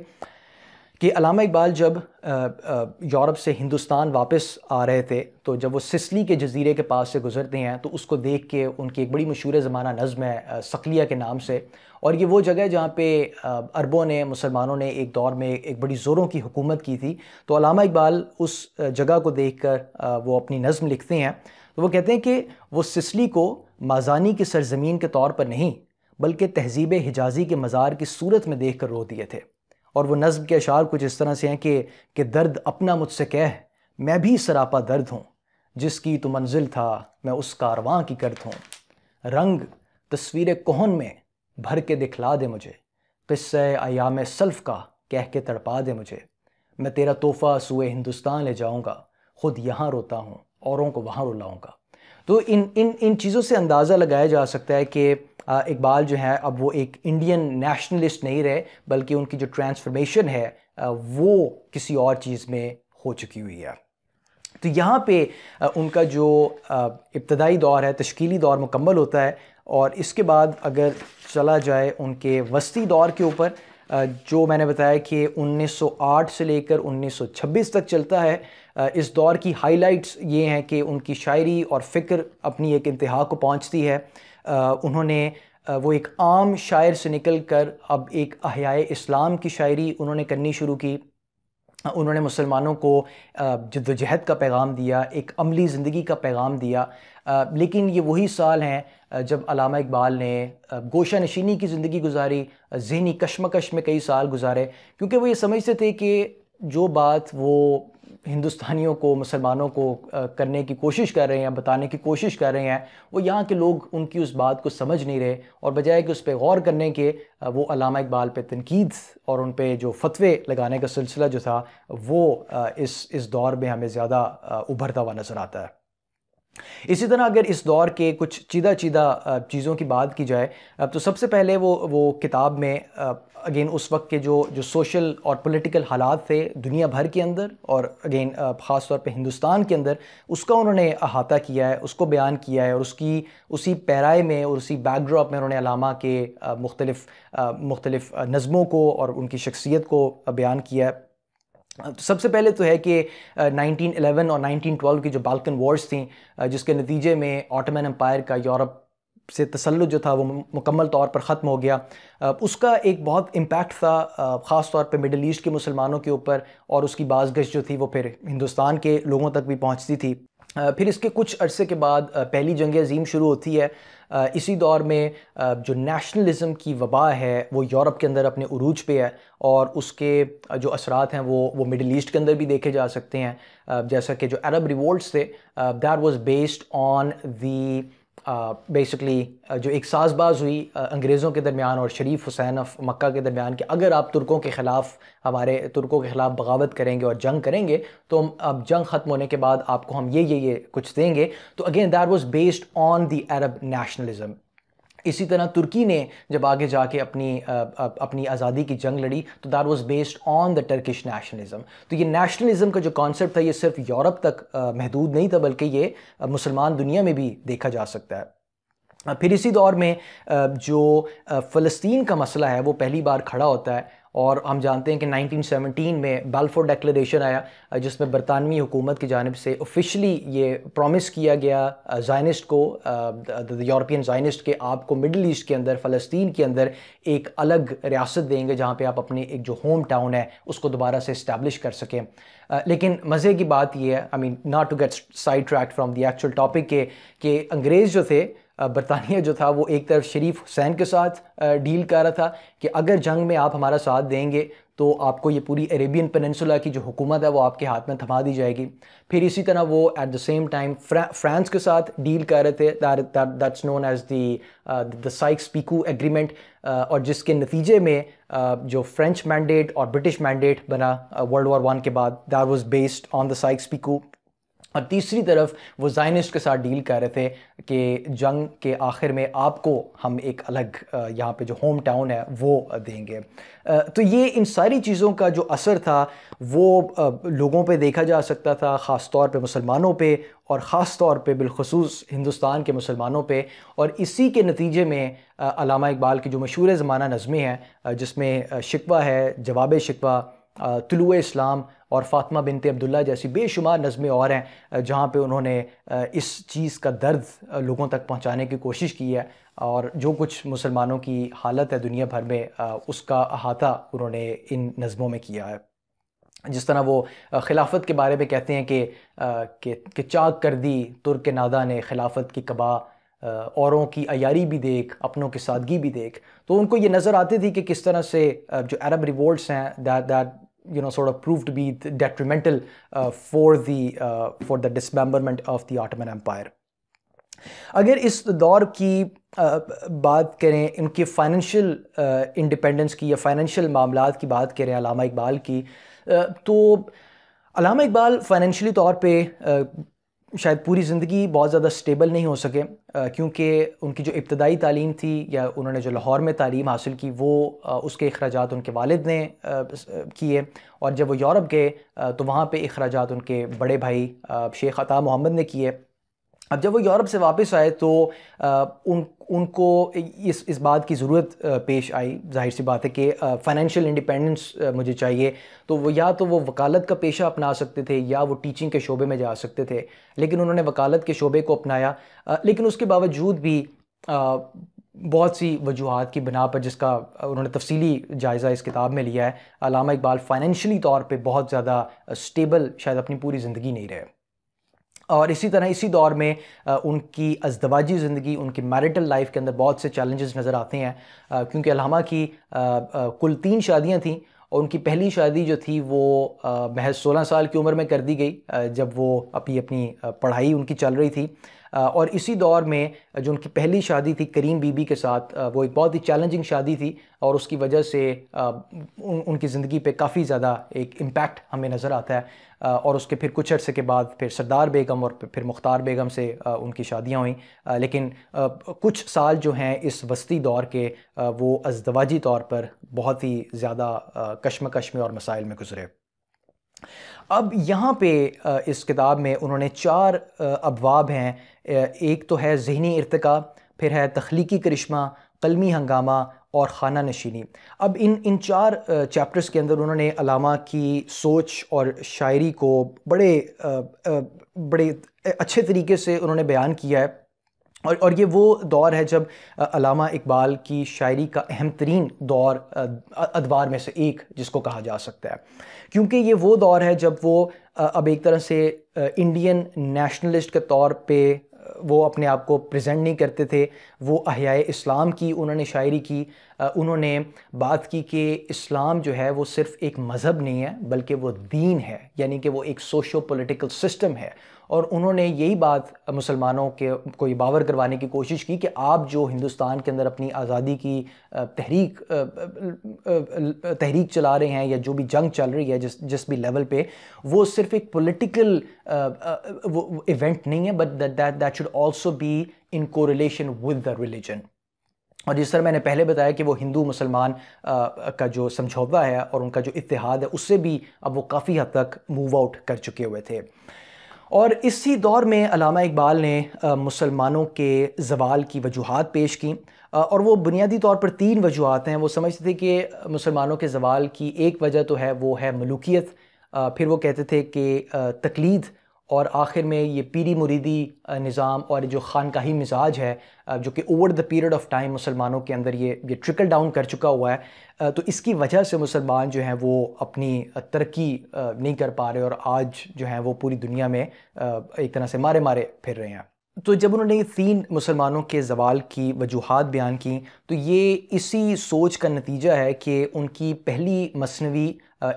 [SPEAKER 1] कि अलामा इकबाल जब यूरोप से हिंदुस्तान वापस आ रहे थे तो जब वो सिसली के जजीरे के पास से गुजरते हैं तो उसको देख के उनकी एक बड़ी मशहूर ज़माना नज़म है सकलिया के नाम से और ये वो जगह है जहाँ पे अरबों ने मुसलमानों ने एक दौर में एक बड़ी ज़ोरों की हुकूमत की थी तो अलामा इकबाल उस जगह को देख कर वो अपनी नज़म लिखते हैं तो वो कहते हैं कि वो सिसली को माजानी की सरजमीन के तौर पर नहीं बल्कि तहजीब हिजाजी के मज़ार की सूरत में देख कर रो दिए थे और वो नज़म के अशार कुछ इस तरह से हैं कि कि दर्द अपना मुझसे कह मैं भी सरापा दर्द हूँ जिसकी तो मंजिल था मैं उस कारवां की गर्द हूँ रंग तस्वीर कोहन में भर के दिखला दे मुझे किस्से आयाम सल्फ़ का कह के तड़पा दे मुझे मैं तेरा तोहफ़ा सुए हिंदुस्तान ले जाऊँगा ख़ुद यहाँ रोता हूँ औरों को वहाँ रुलाऊँगा तो इन इन इन चीज़ों से अंदाज़ा लगाया जा सकता है कि इकबाल जो हैं अब वो एक इंडियन नेशनलिस्ट नहीं रहे बल्कि उनकी जो ट्रांसफॉर्मेशन है वो किसी और चीज़ में हो चुकी हुई है तो यहाँ पे उनका जो इब्तदाई दौर है तश्कीली दौर मुकम्मल होता है और इसके बाद अगर चला जाए उनके वस्ती दौर के ऊपर जो मैंने बताया कि 1908 से लेकर 1926 तक चलता है इस दौर की हाइलाइट्स ये हैं कि उनकी शायरी और फ़िक्र अपनी एक इंतहा को पहुंचती है उन्होंने वो एक आम शायर से निकल कर अब एक अहियाए इस्लाम की शायरी उन्होंने करनी शुरू की उन्होंने मुसलमानों को जदोजहद का पैगाम दिया एक अमली ज़िंदगी का पैगाम दिया लेकिन ये वही साल हैं जब अलामा इकबाल ने गोशा नशीनी की ज़िंदगी गुजारी जहनी कश्मकश में कई साल गुजारे क्योंकि वो ये समझते थे कि जो बात वो हिंदुस्तानियों को मुसलमानों को करने की कोशिश कर रहे हैं बताने की कोशिश कर रहे हैं वो यहाँ के लोग उनकी उस बात को समझ नहीं रहे और बजाय कि उस पर गौर करने के वो अलामा इकबाल पे तनकीद और उन पर जो फतवे लगाने का सिलसिला जो था वो इस इस दौर में हमें ज़्यादा उभरता हुआ नज़र आता है इसी तरह अगर इस दौर के कुछ चीदा चीदा चीज़ों की बात की जाए तो सबसे पहले वो वो किताब में अगेन उस वक्त के जो जो सोशल और पॉलिटिकल हालात थे दुनिया भर के अंदर और अगेन ख़ास तौर पे हिंदुस्तान के अंदर उसका उन्होंने अहाता किया है उसको बयान किया है और उसकी उसी पैराए में और उसी बैकड्रॉप में उन्होंने अलामा के मुख्तलिफ मुख्तलिफ नज़मों को और उनकी शख्सियत को बयान किया है तो सबसे पहले तो है कि 1911 और 1912 की जो बाल्कन वॉर्स थी जिसके नतीजे में ऑटोमन एम्पायर का यूरोप से तसलु जो था वो मुकम्मल तौर पर ख़त्म हो गया उसका एक बहुत इम्पैक्ट था ख़ास तौर पर मिडल ईस्ट के मुसलमानों के ऊपर और उसकी बाजगश जो थी वो फिर हिंदुस्तान के लोगों तक भी पहुँचती थी फिर इसके कुछ अरसे के बाद पहली जंग अजीम शुरू होती है इसी दौर में जो नेशनलिज़म की वबा है वो यूरोप के अंदर अपने अरूज पे है और उसके जो असरात हैं वो वो मिडल ईस्ट के अंदर भी देखे जा सकते हैं जैसा कि जो अरब रिवोल्ट थे that was based on the basically जो एक साजबाज हुई अंग्रेज़ों के दरमियान और शरीफ हुसैन अफ मक्का के दरमियान कि अगर आप तुर्कों के ख़िलाफ़ हमारे तुर्कों के ख़िलाफ़ बगावत करेंगे और जंग करेंगे तो हम अब जंग ख़त्म होने के बाद आपको हम ये ये ये कुछ देंगे तो again that was based on the Arab nationalism इसी तरह तुर्की ने जब आगे जाके अपनी अपनी आज़ादी की जंग लड़ी तो that was based on the Turkish nationalism तो ये नेशनलिज्म का जो कॉन्सेप्ट था ये सिर्फ यूरोप तक महदूद नहीं था बल्कि ये मुसलमान दुनिया में भी देखा जा सकता है फिर इसी दौर में जो फ़लस्तीन का मसला है वो पहली बार खड़ा होता है और हम जानते हैं कि 1917 में बालफोर डेक्लेशन आया जिसमें बरतानवी हुकूमत की जानब से ऑफिशली ये प्रॉमिस किया गया जाइनस्ट को यूरोपियन जाइनस्ट के आपको मिडल ईस्ट के अंदर फ़लस्तीन के अंदर एक अलग रियासत देंगे जहाँ पर आप अपने एक जो होम टाउन है उसको दोबारा से इस्टेब्लिश कर सकें लेकिन मज़े की बात यह है I mean not to get side tracked from the actual topic के कि अंग्रेज़ जो थे बरतानिया जो था वो एक तरफ शरीफ हुसैन के साथ डील कर रहा था कि अगर जंग में आप हमारा साथ देंगे तो आपको ये पूरी अरेबियन पेनसुला की जो हुकूमत है वो आपके हाथ में थमा दी जाएगी फिर इसी तरह वो at the same time France के साथ डील कर रहे थे that's known as the the Sykes स्पीकू एग्रीमेंट और जिसके नतीजे में uh, जो फ्रेंच मैंडेट और ब्रिटिश मैंडेट बना वर्ल्ड वॉर वन के बाद that was based on the Sykes स्पीकू और तीसरी तरफ वो जाइनिस्ट के साथ डील कर रहे थे कि जंग के आखिर में आपको हम एक अलग यहाँ पे जो होम टाउन है वो देंगे तो ये इन सारी चीज़ों का जो असर था वो लोगों पे देखा जा सकता था ख़ास तौर पे मुसलमानों पे और ख़ास तौर पे बिलखसूस हिंदुस्तान के मुसलमानों पे और इसी के नतीजे में अलामा इकबाल की जो मशहूर ज़माना नज़में हैं जिसमें शिकवा है जवाब शिकवा तुलु इस्लाम और फ़ातिमा बिनते अब्दुल्ला जैसी बेशुमार नज़में और हैं जहाँ पे उन्होंने इस चीज़ का दर्द लोगों तक पहुँचाने की कोशिश की है और जो कुछ मुसलमानों की हालत है दुनिया भर में उसका अहाता उन्होंने इन नज़मों में किया है जिस तरह वो खिलाफत के बारे में कहते हैं कि कि, कि चाक कर दी तुर्क नादा ने खिलाफत की कबा औरों की अयारी भी देख अपनों की सादगी भी देख तो उनको ये नज़र आती थी कि किस तरह से जो अरब रिवोल्ट्स हैं that that you know sort of proved to be detrimental uh, for the uh, for the dismemberment of the Ottoman Empire. अगर इस दौर की बात करें इनके फाइनेंशियल इंडिपेंडेंस की या फाइनेंशियल मामला की बात करें अलामा इकबाल की तो अलामा इकबाल फाइनेंशली तौर पे शायद पूरी ज़िंदगी बहुत ज़्यादा स्टेबल नहीं हो सके क्योंकि उनकी जो इब्तदाई तालीम थी या उन्होंने जो लाहौर में तालीम हासिल की वो उसके अखराज उनके वालिद ने किए और जब वो यूरोप गए तो वहाँ पे अखराज उनके बड़े भाई शेख अता मोहम्मद ने किए अब जब वो यूरोप से वापस आए तो उन उनको इस इस बात की ज़रूरत पेश आई जाहिर सी बात है कि फ़ाइनेंशियल इंडिपेंडेंस मुझे चाहिए तो वो या तो वो वकालत का पेशा अपना सकते थे या वो टीचिंग के शोबे में जा सकते थे लेकिन उन्होंने वकालत के शोबे को अपनाया लेकिन उसके बावजूद भी बहुत सी वजूहत की बिना पर जिसका उन्होंने तफसीली जायज़ा इस किताब में लिया है अलामा इकबाल फ़ाइनेंशली तौर पर बहुत ज़्यादा स्टेबल शायद अपनी पूरी ज़िंदगी नहीं रहे और इसी तरह इसी दौर में उनकी अजदवाजी ज़िंदगी उनकी मैरिटल लाइफ के अंदर बहुत से चैलेंजेस नज़र आते हैं क्योंकि अलहमा की कुल तीन शादियां थीं और उनकी पहली शादी जो थी वो महज सोलह साल की उम्र में कर दी गई जब वो अपनी अपनी पढ़ाई उनकी चल रही थी और इसी दौर में जो उनकी पहली शादी थी करीम बीबी के साथ वो एक बहुत ही चैलेंजिंग शादी थी और उसकी वजह से उन, उनकी ज़िंदगी पे काफ़ी ज़्यादा एक इम्पैक्ट हमें नज़र आता है और उसके फिर कुछ अर्से के बाद फिर सरदार बेगम और फिर मुख्तार बेगम से उनकी शादियाँ हुई लेकिन कुछ साल जो हैं इस वस्ती दौर के वो अजदवाजी तौर पर बहुत ही ज़्यादा कश्मकश में और मसाइल में गुजरे अब यहाँ पे इस किताब में उन्होंने चार अबवाब हैं एक तो है जहनी इरतका फिर है तख्लीकी करिश्मा कलमी हंगामा और खाना नशीनी अब इन इन चार चैप्टर्स के अंदर उन्होंने अलामा की सोच और शायरी को बड़े बड़े अच्छे तरीके से उन्होंने बयान किया है और और ये वो दौर है जब अलामा इकबाल की शायरी का अहम तरीन दौर अदवार में से एक जिसको कहा जा सकता है क्योंकि ये वो दौर है जब वो अब एक तरह से इंडियन नेशनलिस्ट के तौर पे वो अपने आप को प्रेजेंट नहीं करते थे वो अहियाए इस्लाम की उन्होंने शायरी की उन्होंने बात की कि इस्लाम जो है वो सिर्फ एक मज़हब नहीं है बल्कि वो दीन है यानी कि वो एक सोशो पोलिटिकल सिस्टम है और उन्होंने यही बात मुसलमानों के को ये बावर करवाने की कोशिश की कि आप जो हिंदुस्तान के अंदर अपनी आज़ादी की तहरीक तहरीक चला रहे हैं या जो भी जंग चल रही है जिस जिस भी लेवल पे वो सिर्फ एक पॉलिटिकल इवेंट नहीं है but that that should also be in correlation with the religion और जिस तरह मैंने पहले बताया कि वो हिंदू मुसलमान का जो समझौता है और उनका जो इतिहाद है उससे भी अब वो काफ़ी हद तक मूव आउट कर चुके हुए थे और इसी दौर में अलामा इकबाल ने मुसलमानों के जवाल की वजूहत पेश की और वो बुनियादी तौर पर तीन वजूहत हैं वो समझते थे कि मुसलमानों के जवाल की एक वजह तो है वो है मलूकियत फिर वो कहते थे कि तकलीद और आखिर में ये पीरी मुरीदी निज़ाम और जो खानकाही मिजाज है जो कि over the period of time मुसलमानों के अंदर ये ये ट्रिकल डाउन कर चुका हुआ है तो इसकी वजह से मुसलमान जो हैं वो अपनी तरक्की नहीं कर पा रहे और आज जो हैं वो पूरी दुनिया में एक तरह से मारे मारे फिर रहे हैं तो जब उन्होंने तीन मुसलमानों के जवाल की वजूहत बयान की तो ये इसी सोच का नतीजा है कि उनकी पहली मसनवी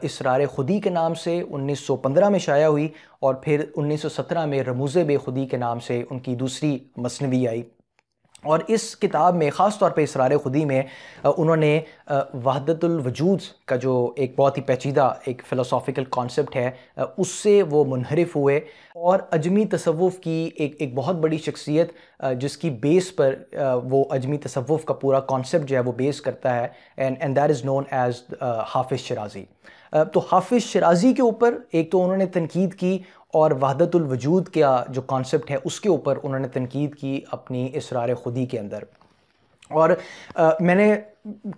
[SPEAKER 1] इसरार खुदी के नाम से 1915 में शाया हुई और फिर 1917 में रमूज़ बे खुदी के नाम से उनकी दूसरी मसनवी आई और इस किताब में ख़ास तौर पे इसरार खुदी में उन्होंने वहदतुलवजूद का जो एक बहुत ही पेचीदा एक फ़िलोसॉफ़िकल कॉन्सेप्ट है उससे वो मुनहरफ हुए और अजमी तसवुफ़ की एक एक बहुत बड़ी शख्सियत जिसकी बेस पर वो अजमी तसवुफ़ का पूरा कॉन्सेप्ट जो है वो बेस करता है and and that is known as Hafiz Shirazi तो हाफिज़ शराजी के ऊपर एक तो उन्होंने तनकीद की और वहदतुल वजूद का जो कॉन्सेप्ट है उसके ऊपर उन्होंने तनकीद की अपनी इसरार खुदी के अंदर और आ, मैंने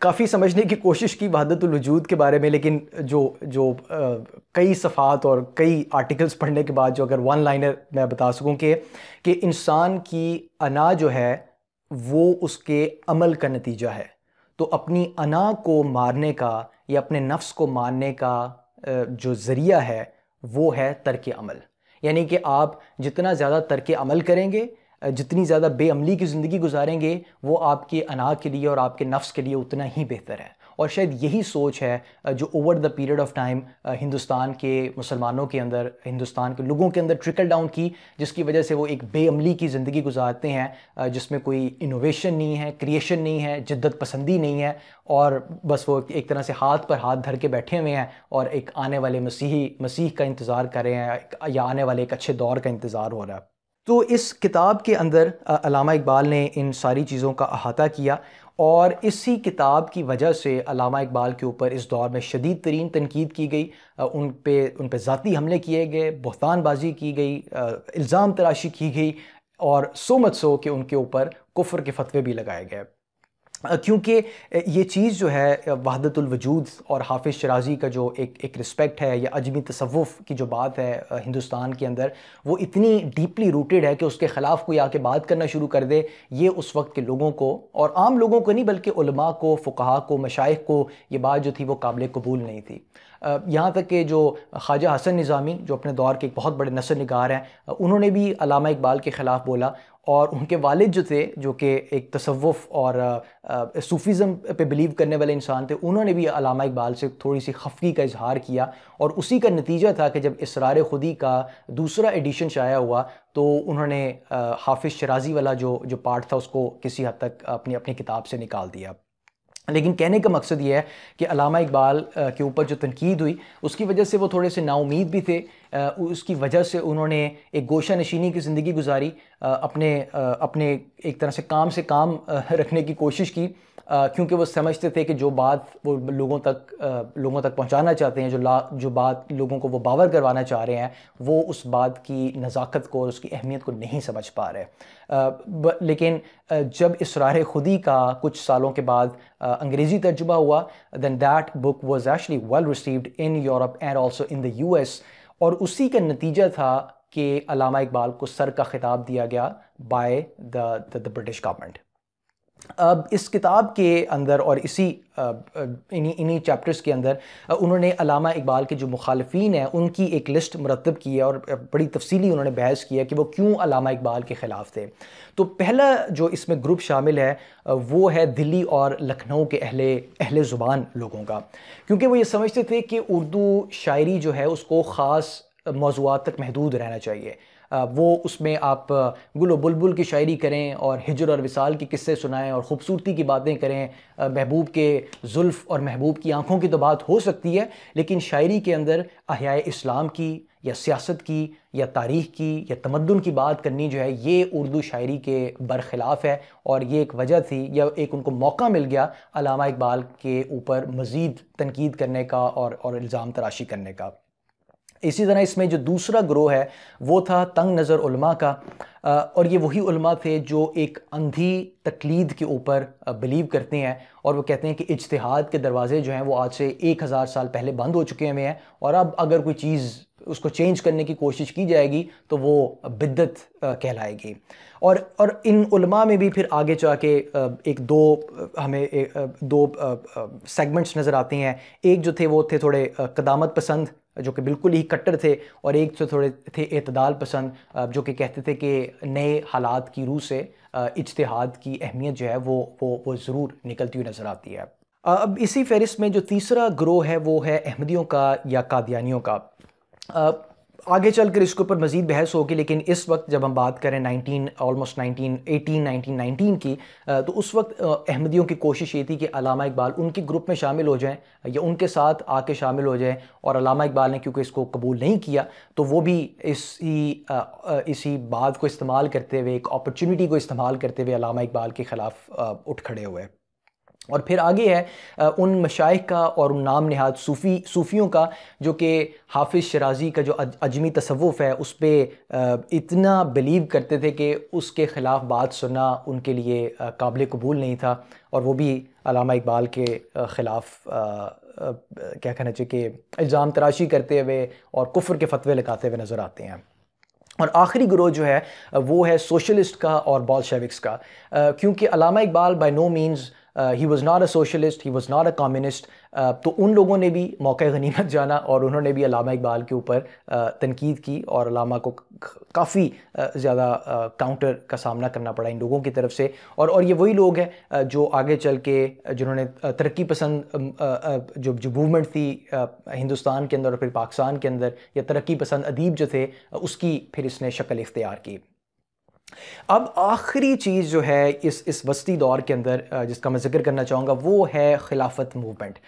[SPEAKER 1] काफ़ी समझने की कोशिश की वहादतुलवजूद के बारे में लेकिन जो जो आ, कई सफ़ात और कई आर्टिकल्स पढ़ने के बाद जो अगर वन लाइनर मैं बता सकूँ कि कि इंसान की अना जो है वो उसके अमल का नतीजा है तो अपनी अना को मारने का या अपने नफ्स को मारने का जो ज़रिया है वो है तर्क अमल यानी कि आप जितना ज़्यादा तर्क अमल करेंगे जितनी ज़्यादा बेअमली की ज़िंदगी गुजारेंगे वो आपके अना के लिए और आपके नफ्स के लिए उतना ही बेहतर है और शायद यही सोच है जो over the period of time Hindustan के मुसलमानों के अंदर हिंदुस्तान के लोगों के अंदर ट्रिकल डाउन की जिसकी वजह से वो एक बेअमली की ज़िंदगी गुजारते हैं जिसमें कोई इनोवेशन नहीं है क्रिएशन नहीं है जिद्दत पसंदी नहीं है और बस वो एक तरह से हाथ पर हाथ धर के बैठे हुए हैं और एक आने वाले मसीही मसीह का इंतज़ार कर रहे हैं या आने वाले एक अच्छे दौर का इंतज़ार हो रहा है तो इस किताब के अंदर अलामा इकबाल ने इन सारी चीज़ों का अहाता किया और इसी किताब की वजह से अलामा इकबाल के ऊपर इस दौर में शदीद तरीन तनकीद की गई उन पर उन पे ज़ाती हमले किए गए बहतानबाजी की गई इल्ज़ाम तराशी की गई और सो मत सो कि उनके ऊपर कुफर के फतवे भी लगाए गए क्योंकि ये चीज़ जो है वहदतुलवजूद और हाफिज़ शराजी का जो एक एक रिस्पेक्ट है या अजमी तसवुफ़ की जो बात है हिंदुस्तान के अंदर वो इतनी डीपली रूटेड है कि उसके ख़िलाफ़ कोई आके बात करना शुरू कर दे ये उस वक्त के लोगों को और आम लोगों को नहीं बल्कि को फ़ुकहा को मशाइ को ये बात जो थी वो काबिल कबूल नहीं थी यहाँ तक कि जो ख्वाजा हसन निज़ामी जो अपने दौर के एक बहुत बड़े नसर नगार हैं उन्होंने भी अलामा इकबाल के ख़िलाफ़ बोला और उनके वालिद जो थे जो कि एक तसवुफ़ और सूफ़ीज़म पे बिलीव करने वाले इंसान थे उन्होंने भी अलामा इकबाल से थोड़ी सी खफगी का इजहार किया और उसी का नतीजा था कि जब इसरार खुदी का दूसरा एडिशन शाया हुआ तो उन्होंने हाफिज़ शराजी वाला जो जो पार्ट था उसको किसी हद तक अपनी अपनी किताब से निकाल दिया लेकिन कहने का मकसद ये है कि अलामा इकबाल के ऊपर जो तनकीद हुई उसकी वजह से वो थोड़े से नाउमीद भी थे उसकी वजह से उन्होंने एक गोशा नशीनी की ज़िंदगी गुजारी अपने अपने एक तरह से काम से काम रखने की कोशिश की क्योंकि वो समझते थे कि जो बात वो लोगों तक लोगों तक पहुंचाना चाहते हैं जो ला जो बात लोगों को वो बावर करवाना चाह रहे हैं वो उस बात की नज़ाकत को और उसकी अहमियत को नहीं समझ पा रहे ब, लेकिन जब इसरार खुदी का कुछ सालों के बाद अंग्रेज़ी तर्जुबा हुआ then that book was actually well received in Europe and also in the U S और उसी का नतीजा था कि अलामा इकबाल को सर का खिताब दिया गया बाय द ब्रिटिश गवर्नमेंट अब इस किताब के अंदर और इसी इन्हीं इन्हीं चैप्टर्स के अंदर उन्होंने अलामा इकबाल के जो मुखालफन हैं उनकी एक लिस्ट मरतब की है और बड़ी तफसीली उन्होंने बहस की है कि वो क्यों अलामा इकबाल के ख़िलाफ़ थे तो पहला जो इसमें ग्रुप शामिल है वो है दिल्ली और लखनऊ के अहले अहले ज़ुबान लोगों का क्योंकि वो ये समझते थे कि उर्दू शायरी जो है उसको ख़ास मौजूद तक महदूद रहना चाहिए वो उसमें आप गुल बुलबुल की शायरी करें और हिजर और विसाल के किस्से सुनाएं और ख़ूबसूरती की बातें करें महबूब के जुल्फ़ और महबूब की आंखों की तो बात हो सकती है लेकिन शायरी के अंदर अहिया इस्लाम की या सियासत की या तारीख़ की या तमदन की बात करनी जो है ये उर्दू शायरी के बरखिलाफ़ है और ये एक वजह थी या एक उनको मौका मिल गया अलामा इकबाल के ऊपर मज़ीद तनकीद करने का और और इल्ज़ाम तराशी करने का इसी तरह इसमें जो दूसरा ग्रोह है वो था तंग नज़र उलमा का और ये वही उलमा थे जो एक अंधी तकलीद के ऊपर बिलीव करते हैं और वो कहते हैं कि इजतहाद के दरवाज़े जो हैं वो आज से एक हज़ार साल पहले बंद हो चुके हुए हैं और अब अगर कोई चीज़ उसको चेंज करने की कोशिश की जाएगी तो वो बिद्दत कहलाएगी और और इन उलमा में भी फिर आगे जा के एक दो हमें एक, दो सेगमेंट्स नज़र आते हैं एक जो थे वो थे थोड़े कदामत पसंद जो कि बिल्कुल ही कट्टर थे और एक से थोड़े थे अतदाल पसंद जो कि कहते थे कि नए हालात की रूह से इजतहाद की अहमियत जो है वो वो वो ज़रूर निकलती हुई नज़र आती है अब इसी फहरिस्त में जो तीसरा ग्रोह है वो है अहमदियों का या कादियानियों का आगे चलकर इसके ऊपर मजीद बहस होगी लेकिन इस वक्त जब हम बात करें 19 ऑलमोस्ट 19 18 नाइनटीन नाइनटीन की तो उस वक्त अहमदियों की कोशिश ये थी कि अलामा इकबाल उनके ग्रुप में शामिल हो जाएं या उनके साथ आके शामिल हो जाएं और अलामा इकबाल ने क्योंकि इसको कबूल नहीं किया तो वो भी इसी इसी बात को इस्तेमाल करते हुए एक अपॉर्चुनिटी को इस्तेमाल करते हुए अलामा इकबाल के ख़िलाफ़ उठ खड़े हुए और फिर आगे है उन मशाइ का और उन नाम नहाद सूफ़ी सूफ़ियों का जो कि हाफिज़ शराजी का जो अजमी तसवुफ़ है उस पर इतना बिलीव करते थे कि उसके ख़िलाफ़ बात सुनना उनके लिए काबिल कबूल नहीं था और वो भी अलामा इकबाल के ख़िलाफ़ क्या कहना चाहिए कि इल्ज़ाम तराशी करते हुए और कुफर के फतवे लगाते हुए नज़र आते हैं और आखिरी ग्रोह जो है वो है सोशलिस्ट का और बॉल का क्योंकि Allama Iqbal by no means he was not a socialist he was not a communist तो उन लोगों ने भी मौके गनीमत जाना और उन्होंने भी अलामा इकबाल के ऊपर uh, तनकीद की और अलामा को काफ़ी uh, ज़्यादा काउंटर uh, का सामना करना पड़ा इन लोगों की तरफ से और और ये वही लोग हैं जो आगे चल के जिन्होंने तरक्की पसंद um, जो जो मूवमेंट थी हिंदुस्तान के अंदर और फिर पाकिस्तान के अंदर या तरक्की पसंद अदीब जो थे उसकी फिर इसने शक्ल इख्तियार की अब आखिरी चीज़ जो है इस इस वस्ती दौर के अंदर जिसका मैं जिक्र करना चाहूँगा वो है खिलाफत मूवमेंट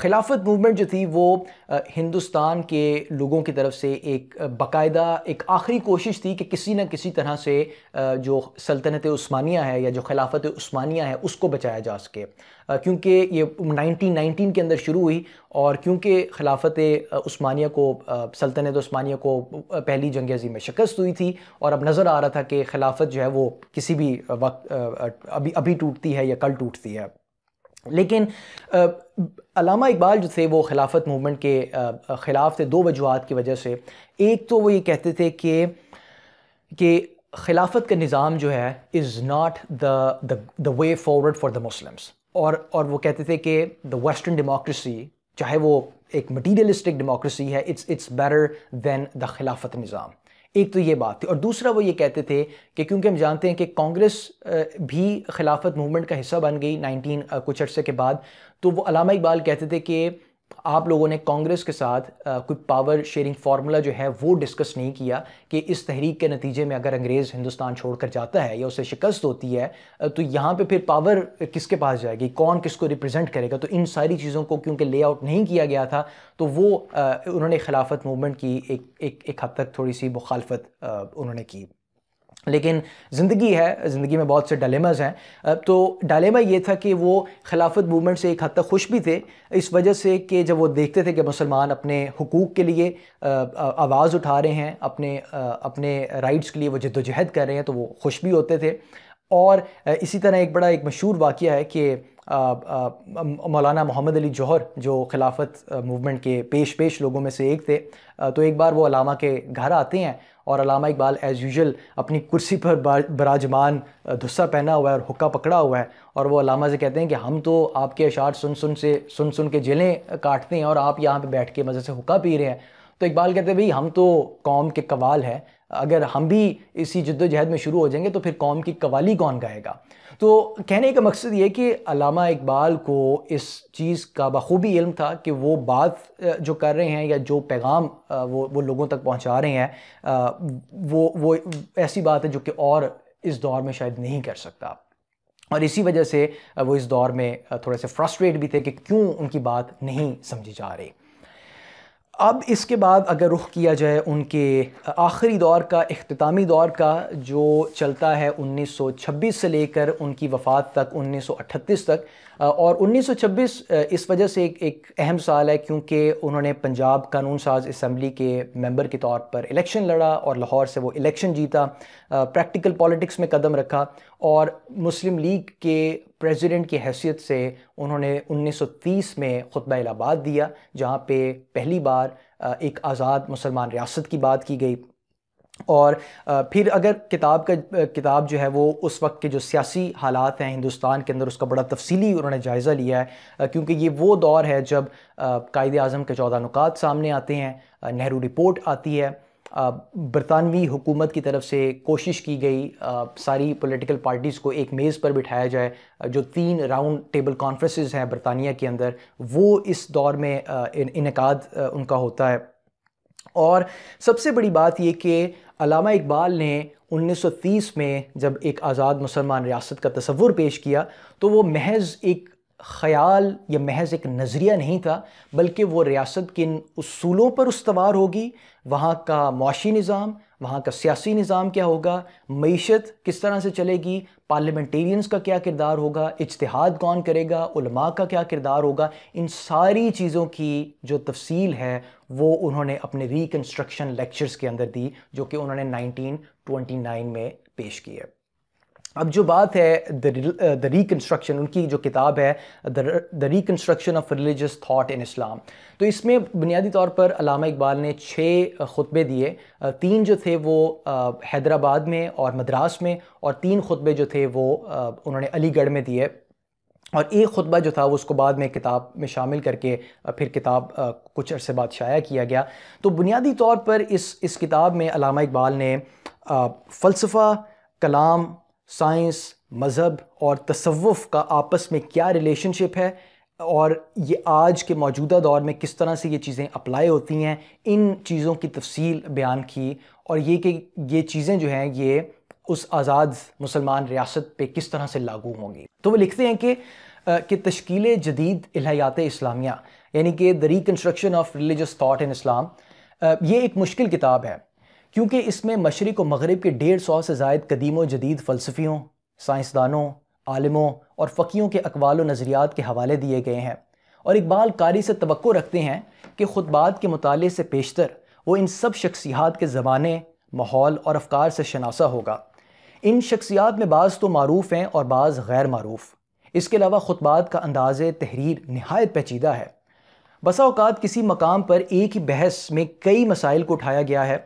[SPEAKER 1] खिलाफत मूवमेंट जो थी वो हिंदुस्तान के लोगों की तरफ से एक बाकायदा एक आखिरी कोशिश थी कि किसी न किसी तरह से जो सल्तनत उस्मानिया है या जो खिलाफत उस्मानिया है उसको बचाया जा सके क्योंकि ये 1919 के अंदर शुरू हुई और क्योंकि खिलाफत उस्मानिया को सल्तनत उस्मानिया को पहली जंग अजीम में शिकस्त हुई थी और अब नज़र आ रहा था कि खिलाफत जो है वो किसी भी वक्त अभी अभी टूटती है या कल टूटती है लेकिन अलामा इकबाल जो थे वो खिलाफत मूवमेंट के ख़िलाफ़ थे दो वजूहत की वजह से एक तो वो ये कहते थे कि कि खिलाफत का निज़ाम जो है is not the the way forward for the Muslims और और वो कहते थे कि द वेस्टर्न डेमोक्रेसी चाहे वो एक मटीरियलिस्टिक डेमोक्रेसी है it's it's better than the खिलाफत निज़ाम एक तो ये बात थी और दूसरा वो ये कहते थे कि क्योंकि हम जानते हैं कि कांग्रेस भी खिलाफत मूवमेंट का हिस्सा बन गई नाइनटीन कुछ अरसे के बाद तो वो अलामा इकबाल कहते थे कि आप लोगों ने कांग्रेस के साथ आ, कोई पावर शेयरिंग फार्मूला जो है वो डिस्कस नहीं किया कि इस तहरीक के नतीजे में अगर अंग्रेज़ हिंदुस्तान छोड़कर जाता है या उसे शिकस्त होती है तो यहाँ पे फिर पावर किसके पास जाएगी कौन किसको रिप्रेजेंट करेगा तो इन सारी चीज़ों को क्योंकि लेआउट नहीं किया गया था तो वो आ, उन्होंने खिलाफत मूवमेंट की एक एक, एक हद तक थोड़ी सी मुखालफत उन्होंने की लेकिन ज़िंदगी है ज़िंदगी में बहुत से डलेमाज हैं तो डलेमा ये था कि वो खिलाफत मूवमेंट से एक हद तक खुश भी थे इस वजह से कि जब वो देखते थे कि मुसलमान अपने हकूक़ के लिए आवाज़ उठा रहे हैं अपने अपने राइट्स के लिए वो जद्दोजहद कर रहे हैं तो वो खुश भी होते थे और इसी तरह एक बड़ा एक मशहूर वाक़ है कि मौलाना मोहम्मद अली जौहर जो खिलाफत मूवमेंट के पेश पेश लोगों में से एक थे तो एक बार वो अलामा के घर आते हैं और अलामा इकबाल एज़ यूजल अपनी कुर्सी पर बराजमान धुस्सा पहना हुआ है और हुक्का पकड़ा हुआ है और वो अलामा से कहते हैं कि हम तो आपके अशार सुन सुन से सुन सुन के जेलें काटते हैं और आप यहाँ पर बैठ के मज़े से हुक्का पी रहे हैं तो इकबाल कहते हैं भाई हम तो कौम के कवाल हैं अगर हम भी इसी जद्दोजहद में शुरू हो जाएंगे तो फिर कौम की कवाली कौन गाएगा तो कहने का मकसद ये कि अलामा इकबाल को इस चीज़ का बखूबी इल्म था कि वो बात जो कर रहे हैं या जो पैगाम वो वो लोगों तक पहुंचा रहे हैं वो वो ऐसी बात है जो कि और इस दौर में शायद नहीं कर सकता और इसी वजह से वो इस दौर में थोड़े से फ्रस्ट्रेट भी थे कि क्यों उनकी बात नहीं समझी जा रही अब इसके बाद अगर रुख किया जाए उनके आखिरी दौर का अख्तामी दौर का जो चलता है 1926 से लेकर उनकी वफ़ात तक 1938 तक और 1926 इस वजह से एक एक अहम साल है क्योंकि उन्होंने पंजाब कानून साज इसम्बली के मेंबर के तौर पर इलेक्शन लड़ा और लाहौर से वो इलेक्शन जीता प्रैक्टिकल पॉलिटिक्स में कदम रखा और मुस्लिम लीग के प्रेसिडेंट की हैसियत से उन्होंने 1930 में खुतब इलाहाबाद दिया जहाँ पे पहली बार एक आज़ाद मुसलमान रियासत की बात की गई और फिर अगर किताब का किताब जो है वो उस वक्त के जो सियासी हालात हैं हिंदुस्तान के अंदर उसका बड़ा तफसीली उन्होंने जायज़ा लिया है क्योंकि ये वो दौर है जब कायद अजम के चौदह नुकात सामने आते हैं नेहरू रिपोर्ट आती है बरतानवी हुकूमत की तरफ से कोशिश की गई सारी पॉलिटिकल पार्टीज़ को एक मेज़ पर बिठाया जाए जो तीन राउंड टेबल कॉन्फ्रेंस हैं बरतानिया के अंदर वो इस दौर में इनकाद उनका होता है और सबसे बड़ी बात ये कि अलामा इकबाल ने 1930 में जब एक आज़ाद मुसलमान रियासत का तस्वुर पेश किया तो वो महज एक ख्याल या महज एक नज़रिया नहीं था बल्कि वो रियासत के इन असूलों पर उसवार होगी वहाँ का मुशी निज़ाम वहाँ का सियासी निज़ाम क्या होगा मीशत किस तरह से चलेगी पार्लियामेंटेरियंस का क्या किरदार होगा इजतहाद कौन करेगा उलमा का क्या किरदार होगा इन सारी चीज़ों की जो तफसील है वो उन्होंने अपने रिकन्स्ट्रक्शन लेक्चर्स के अंदर दी जो कि उन्होंने 1929 में पेश की है अब जो बात है द रिकन्स्ट्रक्शन uh, उनकी जो किताब है the reconstruction of religious thought in Islam तो इसमें बुनियादी तौर पर अलामा इकबाल ने छः uh, खुतबे दिए uh, तीन जो थे वो हैदराबाद में और मद्रास में और तीन खुतबे जो थे वो उन्होंने अलीगढ़ में दिए और एक खुतबा जो था वो उसको बाद में किताब में शामिल करके फिर किताब कुछ अरसे बाद शाया किया गया तो बुनियादी तौर पर इस इस किताब में अलामा इकबाल ने फ़लसफ़ा कलाम साइंस मज़हब और तसवुफ़ का आपस में क्या रिलेशनशिप है और ये आज के मौजूदा दौर में किस तरह से ये चीज़ें अप्लाई होती हैं इन चीज़ों की तफसील बयान की और ये कि ये चीज़ें जो हैं ये उस आज़ाद मुसलमान रियासत पे किस तरह से लागू होंगी तो वो लिखते हैं कि कि तश्कील जदीद इलाहियात इस्लामिया यानी कि the reconstruction of religious thought in Islam ये एक मुश्किल किताब है क्योंकि इसमें मशरक़ व मगरब के डेढ़ सौ से जायद कदीम जदीद फ़लसफ़ियों साइंसदानों आलमों और फ़कीयों के अकवाल व नज़रियात के हवाले दिए गए हैं और इकबाल कारी से तो रखते हैं कि खुतबात के मताले से पेशतर वो इन सब शख्सियात के ज़माने माहौल और अफकार से शनासा होगा इन शख्सियात में बाज़ तो मरूफ़ हैं और बाज़ गैर मरूफ़ इसके अलावा खुतबात का अंदाज़ तहरीर नहायत पेचीदा है बसा अवत किसी मकाम पर एक ही बहस में कई मसाइल को उठाया गया है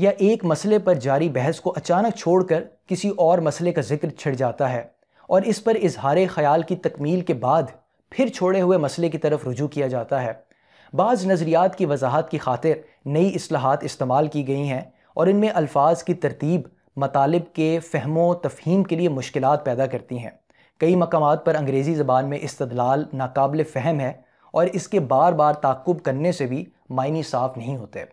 [SPEAKER 1] या एक मसले पर जारी बहस को अचानक छोड़कर किसी और मसले का जिक्र छिड़ जाता है और इस पर इजहार ख्याल की तकमील के बाद फिर छोड़े हुए मसले की तरफ रुजू किया जाता है बाज़ नज़रियात की वजाहत की खातिर नई असलाहत इस्तेमाल की गई हैं और इनमें अल्फाज की तरतीब मतालब के फहमो तफहीम के लिए मुश्किल पैदा करती हैं कई मकाम पर अंग्रेज़ी ज़बान में इस्तलाल नाकबले फ़हम है और इसके बार बार ताकुब करने से भी मायने साफ़ नहीं होते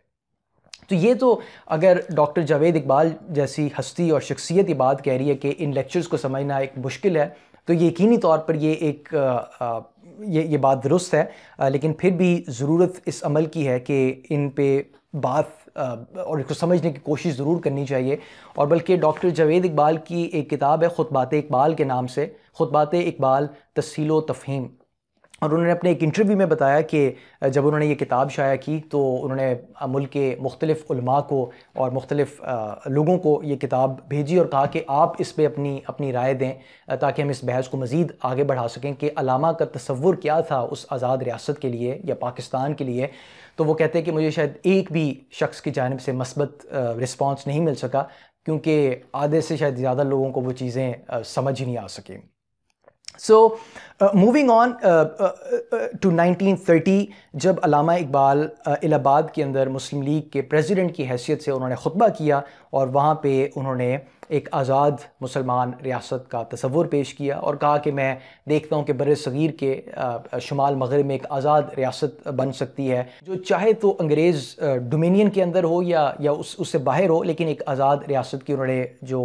[SPEAKER 1] तो ये तो अगर डॉक्टर जावेद इकबाल जैसी हस्ती और शख्सियत ये बात कह रही है कि इन लेक्चर्स को समझना एक मुश्किल है तो यकीनी तौर पर ये एक आ, आ, ये ये बात दुरुस्त है आ, लेकिन फिर भी ज़रूरत इस अमल की है कि इन पे बात और इसको समझने की कोशिश ज़रूर करनी चाहिए और बल्कि डॉक्टर जावेद इकबाल की एक किताब है ख़ुतबात इकबाल के नाम से ख़ुतबात इकबाल तसील तफहीम और उन्होंने अपने एक इंटरव्यू में बताया कि जब उन्होंने ये किताब शाया की तो उन्होंने मुल्क के मुख्तलिफ़ को और मुख्तलिफ़ लोगों को ये किताब भेजी और कहा कि आप इस पर अपनी अपनी राय दें ताकि हम इस बहस को मज़ीद आगे बढ़ा सकें कि अलामा का तस्वुर क्या था उस आज़ाद रियासत के लिए या पाकिस्तान के लिए तो वो कहते हैं कि मुझे शायद एक भी शख्स की जानब से मस्बत रिस्पॉन्स नहीं मिल सका क्योंकि आधे से शायद ज़्यादा लोगों को वो चीज़ें समझ ही नहीं आ सकें सो मूविंग ऑन टू 1930 जब अलामा इकबाल uh, इलाहाबाद के अंदर मुस्लिम लीग के प्रेसिडेंट की हैसियत से उन्होंने खुतबा किया और वहाँ पे उन्होंने एक आज़ाद मुसलमान रियासत का तस्वूर पेश किया और कहा कि मैं देखता हूँ कि बर सग़ीर के शुमाल मगरब में एक आज़ाद रियासत बन सकती है जो चाहे तो अंग्रेज़ डोमिनियन के अंदर हो या या उस उससे बाहर हो लेकिन एक आज़ाद रियासत की उन्होंने जो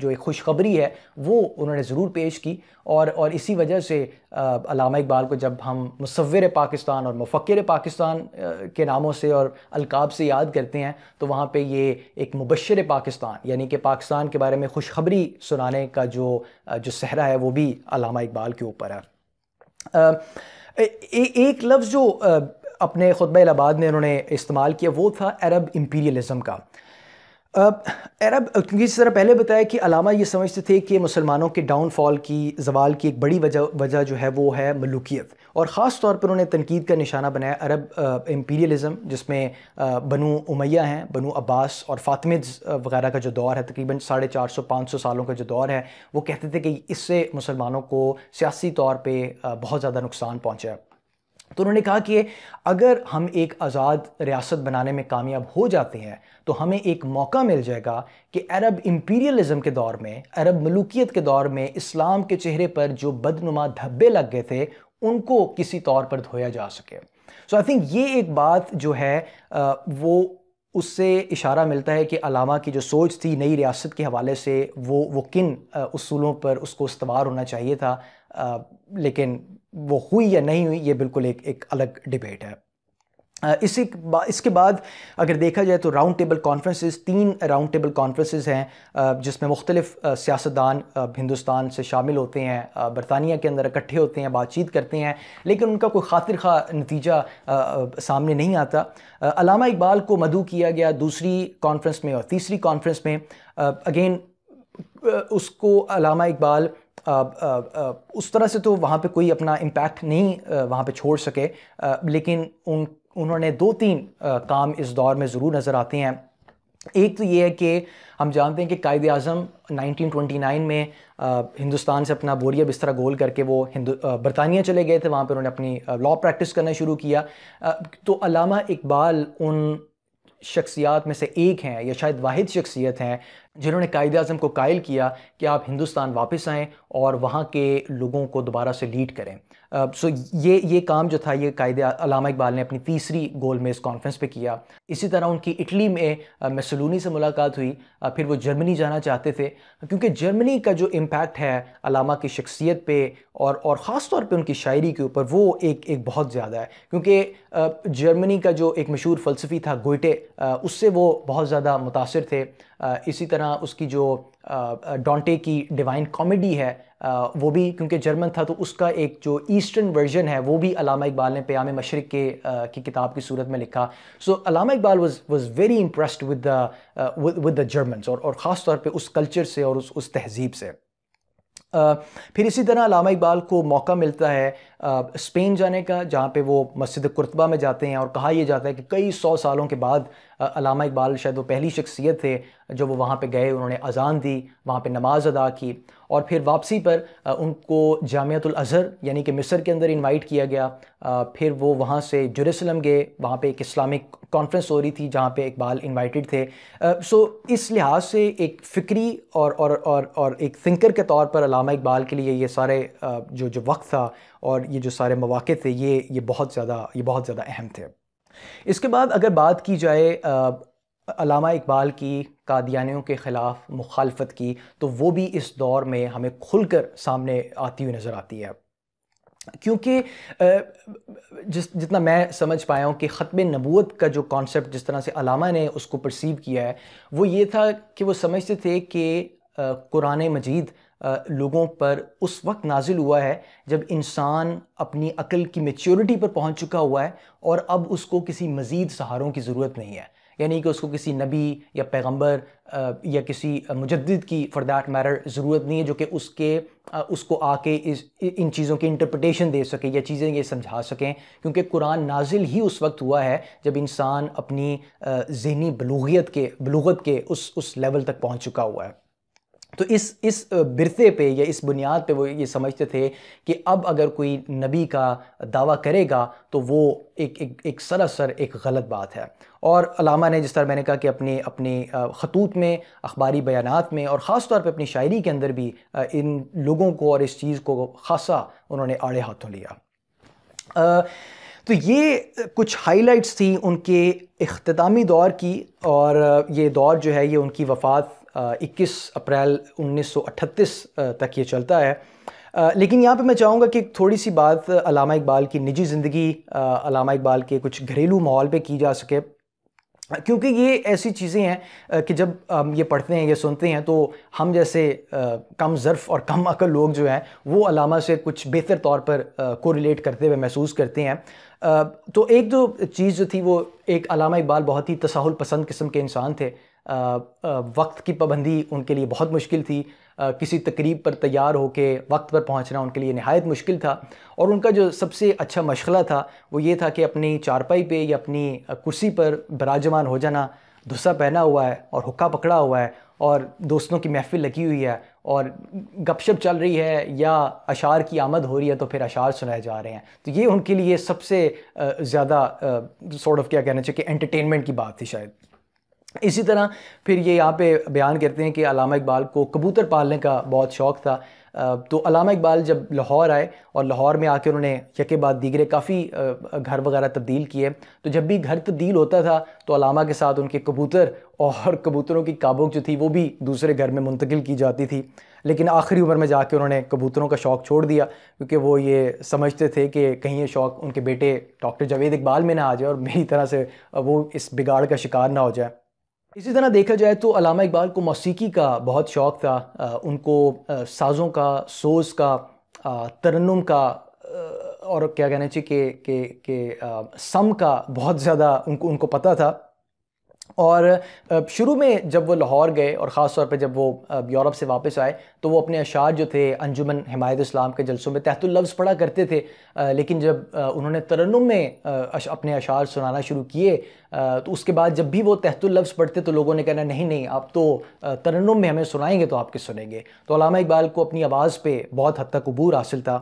[SPEAKER 1] जो एक खुशखबरी है वो उन्होंने ज़रूर पेश की और और इसी वजह से अलामा इकबाल को जब हम मुसवर पाकिस्तान और मुफ़र पाकिस्तान के नामों से और अलकाब से याद करते हैं तो वहाँ पर ये एक मुबशर पाकिस्तान यानी कि पाकिस्तान के बारे में खुशखबरी सुनाने का जो जो सहरा है वो भी अलामा इकबाल के ऊपर है ए, एक लफ्ज़ जो अपने ख़ुतब इलाहाबाद में उन्होंने इस्तेमाल किया वो था अरब इम्पीरियलिज़म का अरब क्योंकि इस तरह पहले बताया कि अलामा ये समझते थे कि मुसलमानों के डाउनफॉल की जवाल की एक बड़ी वजह वजह जो है वो है मलुकियत और ख़ास तौर पर उन्हें तनकीद का निशाना बनाया अरब एम्पीरियलिज़म जिसमें बनु उमैया हैं बनु अब्बास और फातमिज वगैरह का जो दौर है तकरीबन साढ़े चार सौ पाँच सौ सालों का जो दौर है वो कहते थे कि इससे मुसलमानों को सियासी तौर पर बहुत ज़्यादा नुकसान पहुँचा तो उन्होंने कहा कि अगर हम एक आज़ाद रियासत बनाने में कामयाब हो जाते हैं तो हमें एक मौका मिल जाएगा कि अरब इम्पीरियलिज़म के दौर में अरब मलूकियत के दौर में इस्लाम के चेहरे पर जो बदनुमा धब्बे लग गए थे उनको किसी तौर पर धोया जा सके सो आई थिंक ये एक बात जो है वो उससे इशारा मिलता है कि अलामा की जो सोच थी नई रियासत के हवाले से वो वो किन उसूलों पर उसको इस्तवार होना चाहिए था लेकिन वो हुई या नहीं हुई ये बिल्कुल एक एक अलग डिबेट है इसी इसके बाद अगर देखा जाए तो राउंड टेबल कॉन्फ्रेंसेस तीन राउंड टेबल कॉन्फ्रेंसेस हैं जिसमें मुख्तलिफ सियासतदान हिंदुस्तान से शामिल होते हैं बरतानिया के अंदर इकट्ठे होते हैं बातचीत करते हैं लेकिन उनका कोई खातिर खा नतीजा सामने नहीं आता अलामा इकबाल को मधु किया गया दूसरी कॉन्फ्रेंस में और तीसरी कॉन्फ्रेंस में अगेन उसको अलामा इकबाल आ, आ, आ, उस तरह से तो वहाँ पे कोई अपना इम्पैक्ट नहीं वहाँ पे छोड़ सके लेकिन उन उन्होंने दो तीन काम इस दौर में ज़रूर नज़र आते हैं एक तो ये है कि हम जानते हैं कि कायद अजम 1929 में हिंदुस्तान से अपना बोरिया बिस्तरा गोल करके वो हिंदू बरतानिया चले गए थे वहाँ पर उन्होंने अपनी लॉ प्रैक्टिस करना शुरू किया तो अलामा इकबाल उन शख्सियात में से एक हैं या शायद वाद शख्सियत हैं जिन्होंने कायद अजम को कायल किया कि आप हिंदुस्तान वापस आएँ और वहाँ के लोगों को दोबारा से लीड करें सो uh, ये ये काम जो था ये कायद अलामा इकबाल ने अपनी तीसरी गोल में इस कॉन्फ्रेंस पे किया इसी तरह उनकी इटली में uh, मैसलूनी से मुलाकात हुई uh, फिर वो जर्मनी जाना चाहते थे क्योंकि जर्मनी का जो इम्पैक्ट है अलामा की शख्सियत पे और और ख़ास तौर पे उनकी शायरी के ऊपर वो एक एक बहुत ज़्यादा है क्योंकि जर्मनी का जो एक मशहूर फ़लसफ़ी था गोइटे उससे वो बहुत ज़्यादा मुतासर थे इसी तरह उसकी जो डोंटे की डिवाइन कॉमेडी है वो भी क्योंकि जर्मन था तो उसका एक जो ईस्टर्न वर्जन है वो भी अलामा इकबाल ने प्याम मशरक के की किताब की सूरत में लिखा so Allama Iqbal was was very impressed with the with the German और और ख़ास तौर पे उस कल्चर से और उस उस तहजीब से फिर इसी तरह अलामा इकबाल को मौका मिलता है स्पेन जाने का जहाँ पे वो मस्जिद कुरतबा में जाते हैं और कहा यह जाता है कि कई सौ सालों के बाद अलामा इकबाल शायद वो पहली शख्सियत थे जब वो वहाँ पे गए उन्होंने अजान दी वहाँ पे नमाज अदा की और फिर वापसी पर उनको जामियातुल अज़हर यानी कि मिस्र के अंदर इनवाइट किया गया फिर वो वहाँ से जरूसलम गए वहाँ पे एक इस्लामिक कॉन्फ्रेंस हो रही थी जहाँ पे इकबाल इनवाइटेड थे सो uh, so, इस लिहाज से एक फ़िक्री और और और और एक थिंकर के तौर पर अलामा इकबाल के लिए ये सारे uh, जो जो वक्त था और ये जो सारे मौाक़े थे ये ये बहुत ज़्यादा ये बहुत ज़्यादा अहम थे इसके बाद अगर बात की जाए अलामा इकबाल की कादियानियों के ख़िलाफ़ मुखालफत की तो वो भी इस दौर में हमें खुलकर सामने आती हुई नज़र आती है क्योंकि जिस जितना मैं समझ पाया हूँ कि ख़त्म नबूत का जो कॉन्सेप्ट जिस तरह से अलामा ने उसको परसीव किया है वो ये था कि वो समझते थे कि कुरान मजीद लोगों पर उस वक्त नाजिल हुआ है जब इंसान अपनी अकल की मेच्योरिटी पर पहुंच चुका हुआ है और अब उसको किसी मज़ीद सहारों की ज़रूरत नहीं है यानी कि उसको किसी नबी या पैगंबर या किसी मुजद की फॉर दैट मैटर ज़रूरत नहीं है जो कि उसके उसको आके इस इन चीज़ों की इंटरप्रटेशन दे सके या चीज़ें ये समझा सकें क्योंकि कुरान नाजिल ही उस वक्त हुआ है जब इंसान अपनी जहनी बलूगियत के बलूगत के उस उस लेवल तक पहुँच चुका हुआ है तो इस इस बिरसे पे या इस बुनियाद पे वो ये समझते थे कि अब अगर कोई नबी का दावा करेगा तो वो एक एक एक सरासर एक गलत बात है और अलामा ने जिस तरह मैंने कहा कि अपने अपने खतूत में अखबारी बयानात में और ख़ास तौर पे अपनी शायरी के अंदर भी इन लोगों को और इस चीज़ को खासा उन्होंने आड़े हाथों लिया आ, तो ये कुछ हाइलाइट्स थी उनके अख्तामी दौर की और ये दौर जो है ये उनकी वफ़ात 21 अप्रैल 1938 तक ये चलता है लेकिन यहाँ पे मैं चाहूँगा कि थोड़ी सी बात अलामा इकबाल की निजी ज़िंदगी अलामा इकबाल के कुछ घरेलू माहौल पे की जा सके क्योंकि ये ऐसी चीज़ें हैं कि जब हम ये पढ़ते हैं ये सुनते हैं तो हम जैसे कम ज़र्फ़ और कम अकल लोग जो हैं वो अलामा से कुछ बेहतर तौर पर कोरिलेट करते हुए महसूस करते हैं तो एक जो चीज़ जो थी वो एक अलामा इकबाल बहुत ही तसाहुल पसंद किस्म के इंसान थे वक्त की पाबंदी उनके लिए बहुत मुश्किल थी किसी तकरीब पर तैयार होकर वक्त पर पहुंचना उनके लिए नहायत मुश्किल था और उनका जो सबसे अच्छा मशगला था वो ये था कि अपनी चारपाई पे या अपनी कुर्सी पर बराजमान हो जाना धुस्सा पहना हुआ है और हुक्का पकड़ा हुआ है और दोस्तों की महफिल लगी हुई है और गपशप चल रही है या अशार की आमद हो रही है तो फिर अशार सुनाए जा रहे हैं तो ये उनके लिए सबसे ज़्यादा सॉर्ट ऑफ क्या कहना चाहिए कि एंटरटेनमेंट की बात थी शायद इसी तरह फिर ये यहाँ पे बयान करते हैं कि अलामा इकबाल को कबूतर पालने का बहुत शौक़ था तो अलामा इकबाल जब लाहौर आए और लाहौर में आके उन्होंने यके बाद दीगरे काफ़ी घर वगैरह तब्दील किए तो जब भी घर तब्दील होता था तो अलामा के साथ उनके कबूतर और कबूतरों की काबुक जो थी वो भी दूसरे घर में मुंतकिल की जाती थी लेकिन आखिरी उम्र में कर उन्होंने कबूतरों का शौक़ छोड़ दिया क्योंकि वो ये समझते थे कि कहीं ये शौक़ उनके बेटे डॉक्टर जावेद इकबाल में ना आ जाए और मेरी तरह से वो इस बिगाड़ का शिकार ना हो जाए इसी तरह देखा जाए तो अलामा इकबाल को मौसीकी का बहुत शौक़ था आ, उनको आ, साज़ों का सोज का तरन्नुम का और क्या कहना चाहिए कि सम का बहुत ज़्यादा उनको उनको पता था और शुरू में जब वो लाहौर गए और ख़ास तौर पे जब वो यूरोप से वापस आए तो वो अपने अशार जो थे अंजुमन हमायत इस्लाम के जलसों में लफ्ज़ पढ़ा करते थे लेकिन जब उन्होंने तरन्नुम में अपने अशार सुनाना शुरू किए तो उसके बाद जब भी वो लफ्ज़ पढ़ते तो लोगों ने कहना नहीं नहीं आप तो तरन्नुम में हमें सुनाएंगे तो आपके सुनेंगे तो इकबाल को अपनी आवाज़ पर बहुत हद तक अबूर हासिल था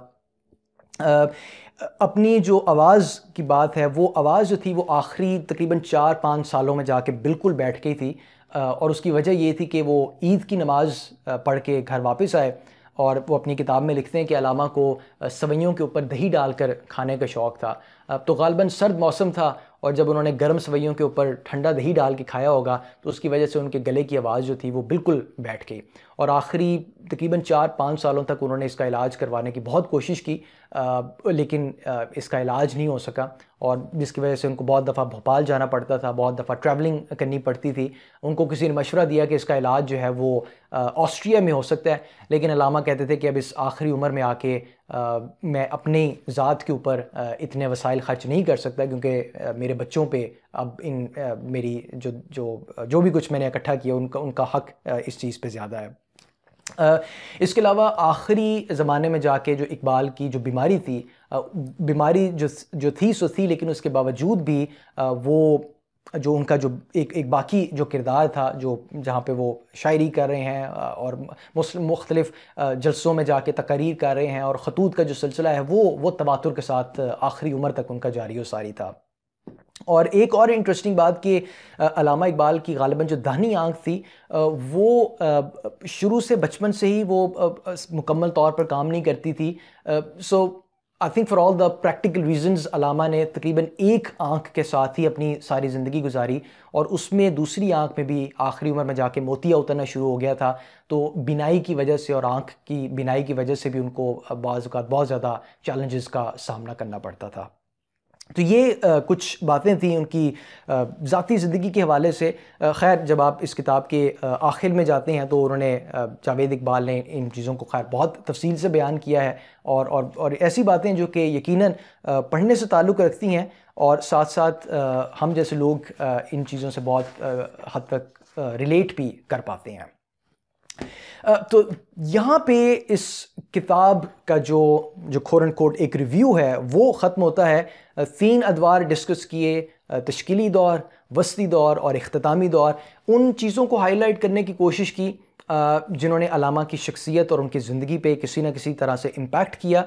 [SPEAKER 1] अपनी जो आवाज़ की बात है वो आवाज़ जो थी वो आखिरी तकरीबन चार पाँच सालों में जाके बिल्कुल बैठ गई थी और उसकी वजह ये थी कि वो ईद की नमाज़ पढ़ के घर वापस आए और वो अपनी किताब में लिखते हैं कि अलामा को सवैयों के ऊपर दही डालकर खाने का शौक़ था तो गालबन सर्द मौसम था और जब उन्होंने गर्म सवैयों के ऊपर ठंडा दही डाल के खाया होगा तो उसकी वजह से उनके गले की आवाज़ जो थी वो बिल्कुल बैठ गई और आखिरी तकरीबन चार पाँच सालों तक उन्होंने इसका इलाज करवाने की बहुत कोशिश की आ, लेकिन आ, इसका इलाज नहीं हो सका और जिसकी वजह से उनको बहुत दफ़ा भोपाल जाना पड़ता था बहुत दफ़ा ट्रैवलिंग करनी पड़ती थी उनको किसी ने मशवरा दिया कि इसका इलाज जो है वो ऑस्ट्रिया में हो सकता है लेकिन अलामा कहते थे कि अब इस आखिरी उम्र में आके आ, मैं अपनी ज़ात के ऊपर इतने वसाइल खर्च नहीं कर सकता क्योंकि मेरे बच्चों पर अब इन मेरी जो जो जो भी कुछ मैंने इकट्ठा किया उनका उनका हक इस चीज़ पर ज़्यादा है इसके अलावा आखिरी ज़माने में जाके जो इकबाल की जो बीमारी थी बीमारी जो जो थी सो थी लेकिन उसके बावजूद भी वो जो उनका जो एक एक बाकी जो किरदार था जो जहाँ पे वो शायरी कर रहे हैं और मुख्तलिफ़ जलसों में जाके तकरीर कर रहे हैं और खतूत का जो सिलसिला है वो वो तबातुर के साथ आखिरी उम्र तक उनका जारी व सारी था और एक और इंटरेस्टिंग बात कि अलामा इकबाल की गालिबा जो दानी आंख थी वो शुरू से बचपन से ही वो मुकम्मल तौर पर काम नहीं करती थी so I think for all the practical reasons Allama ने तकरीबन एक आंख के साथ ही अपनी सारी ज़िंदगी गुजारी और उसमें दूसरी आंख में भी आखिरी उम्र में जाके मोतिया उतरना शुरू हो गया था तो बिनाई की वजह से और आँख की बिनाई की वजह से भी उनको बाज़ बहुत ज़्यादा चैलेंजेस का सामना करना पड़ता था तो ये आ, कुछ बातें थी उनकी ज़ाती ज़िंदगी के हवाले से खैर जब आप इस किताब के आखिर में जाते हैं तो उन्होंने जावेद इकबाल ने इन चीज़ों को खैर बहुत तफसील से बयान किया है और और और ऐसी बातें जो कि यकीनन पढ़ने से ताल्लुक़ रखती हैं और साथ साथ हम जैसे लोग इन चीज़ों से बहुत हद तक रिलेट भी कर पाते हैं तो यहाँ पे इस किताब का जो जो खोरन कोट एक रिव्यू है वो ख़त्म होता है तीन अदवार डिस्कस किए तश्कीली दौर वस्ती दौर और अख्तामी दौर उन चीज़ों को हाईलाइट करने की कोशिश की जिन्होंने अलामा की शख्सियत और उनकी ज़िंदगी पे किसी न किसी तरह से इम्पेक्ट किया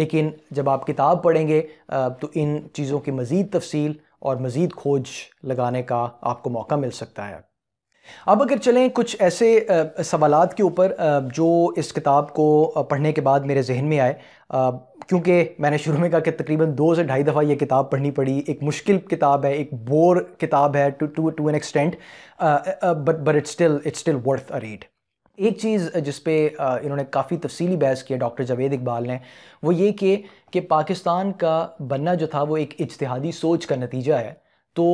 [SPEAKER 1] लेकिन जब आप किताब पढ़ेंगे तो इन चीज़ों की मज़ीद तफसील और मज़ीद खोज लगाने का आपको मौका मिल सकता है अब अगर चलें कुछ ऐसे सवाल के ऊपर जो इस किताब को पढ़ने के बाद मेरे जहन में आए क्योंकि मैंने शुरू में कहा कि तकरीबन दो से ढाई दफ़ा ये किताब पढ़नी पड़ी एक मुश्किल किताब है एक बोर किताब है to to to an extent but but it's still it's still worth a read एक चीज़ जिस पे इन्होंने काफ़ी तफसीली बहस किया डॉक्टर जावेद इकबाल ने वो ये कि कि पाकिस्तान का बनना जो था वो एक इजतहादी सोच का नतीजा है तो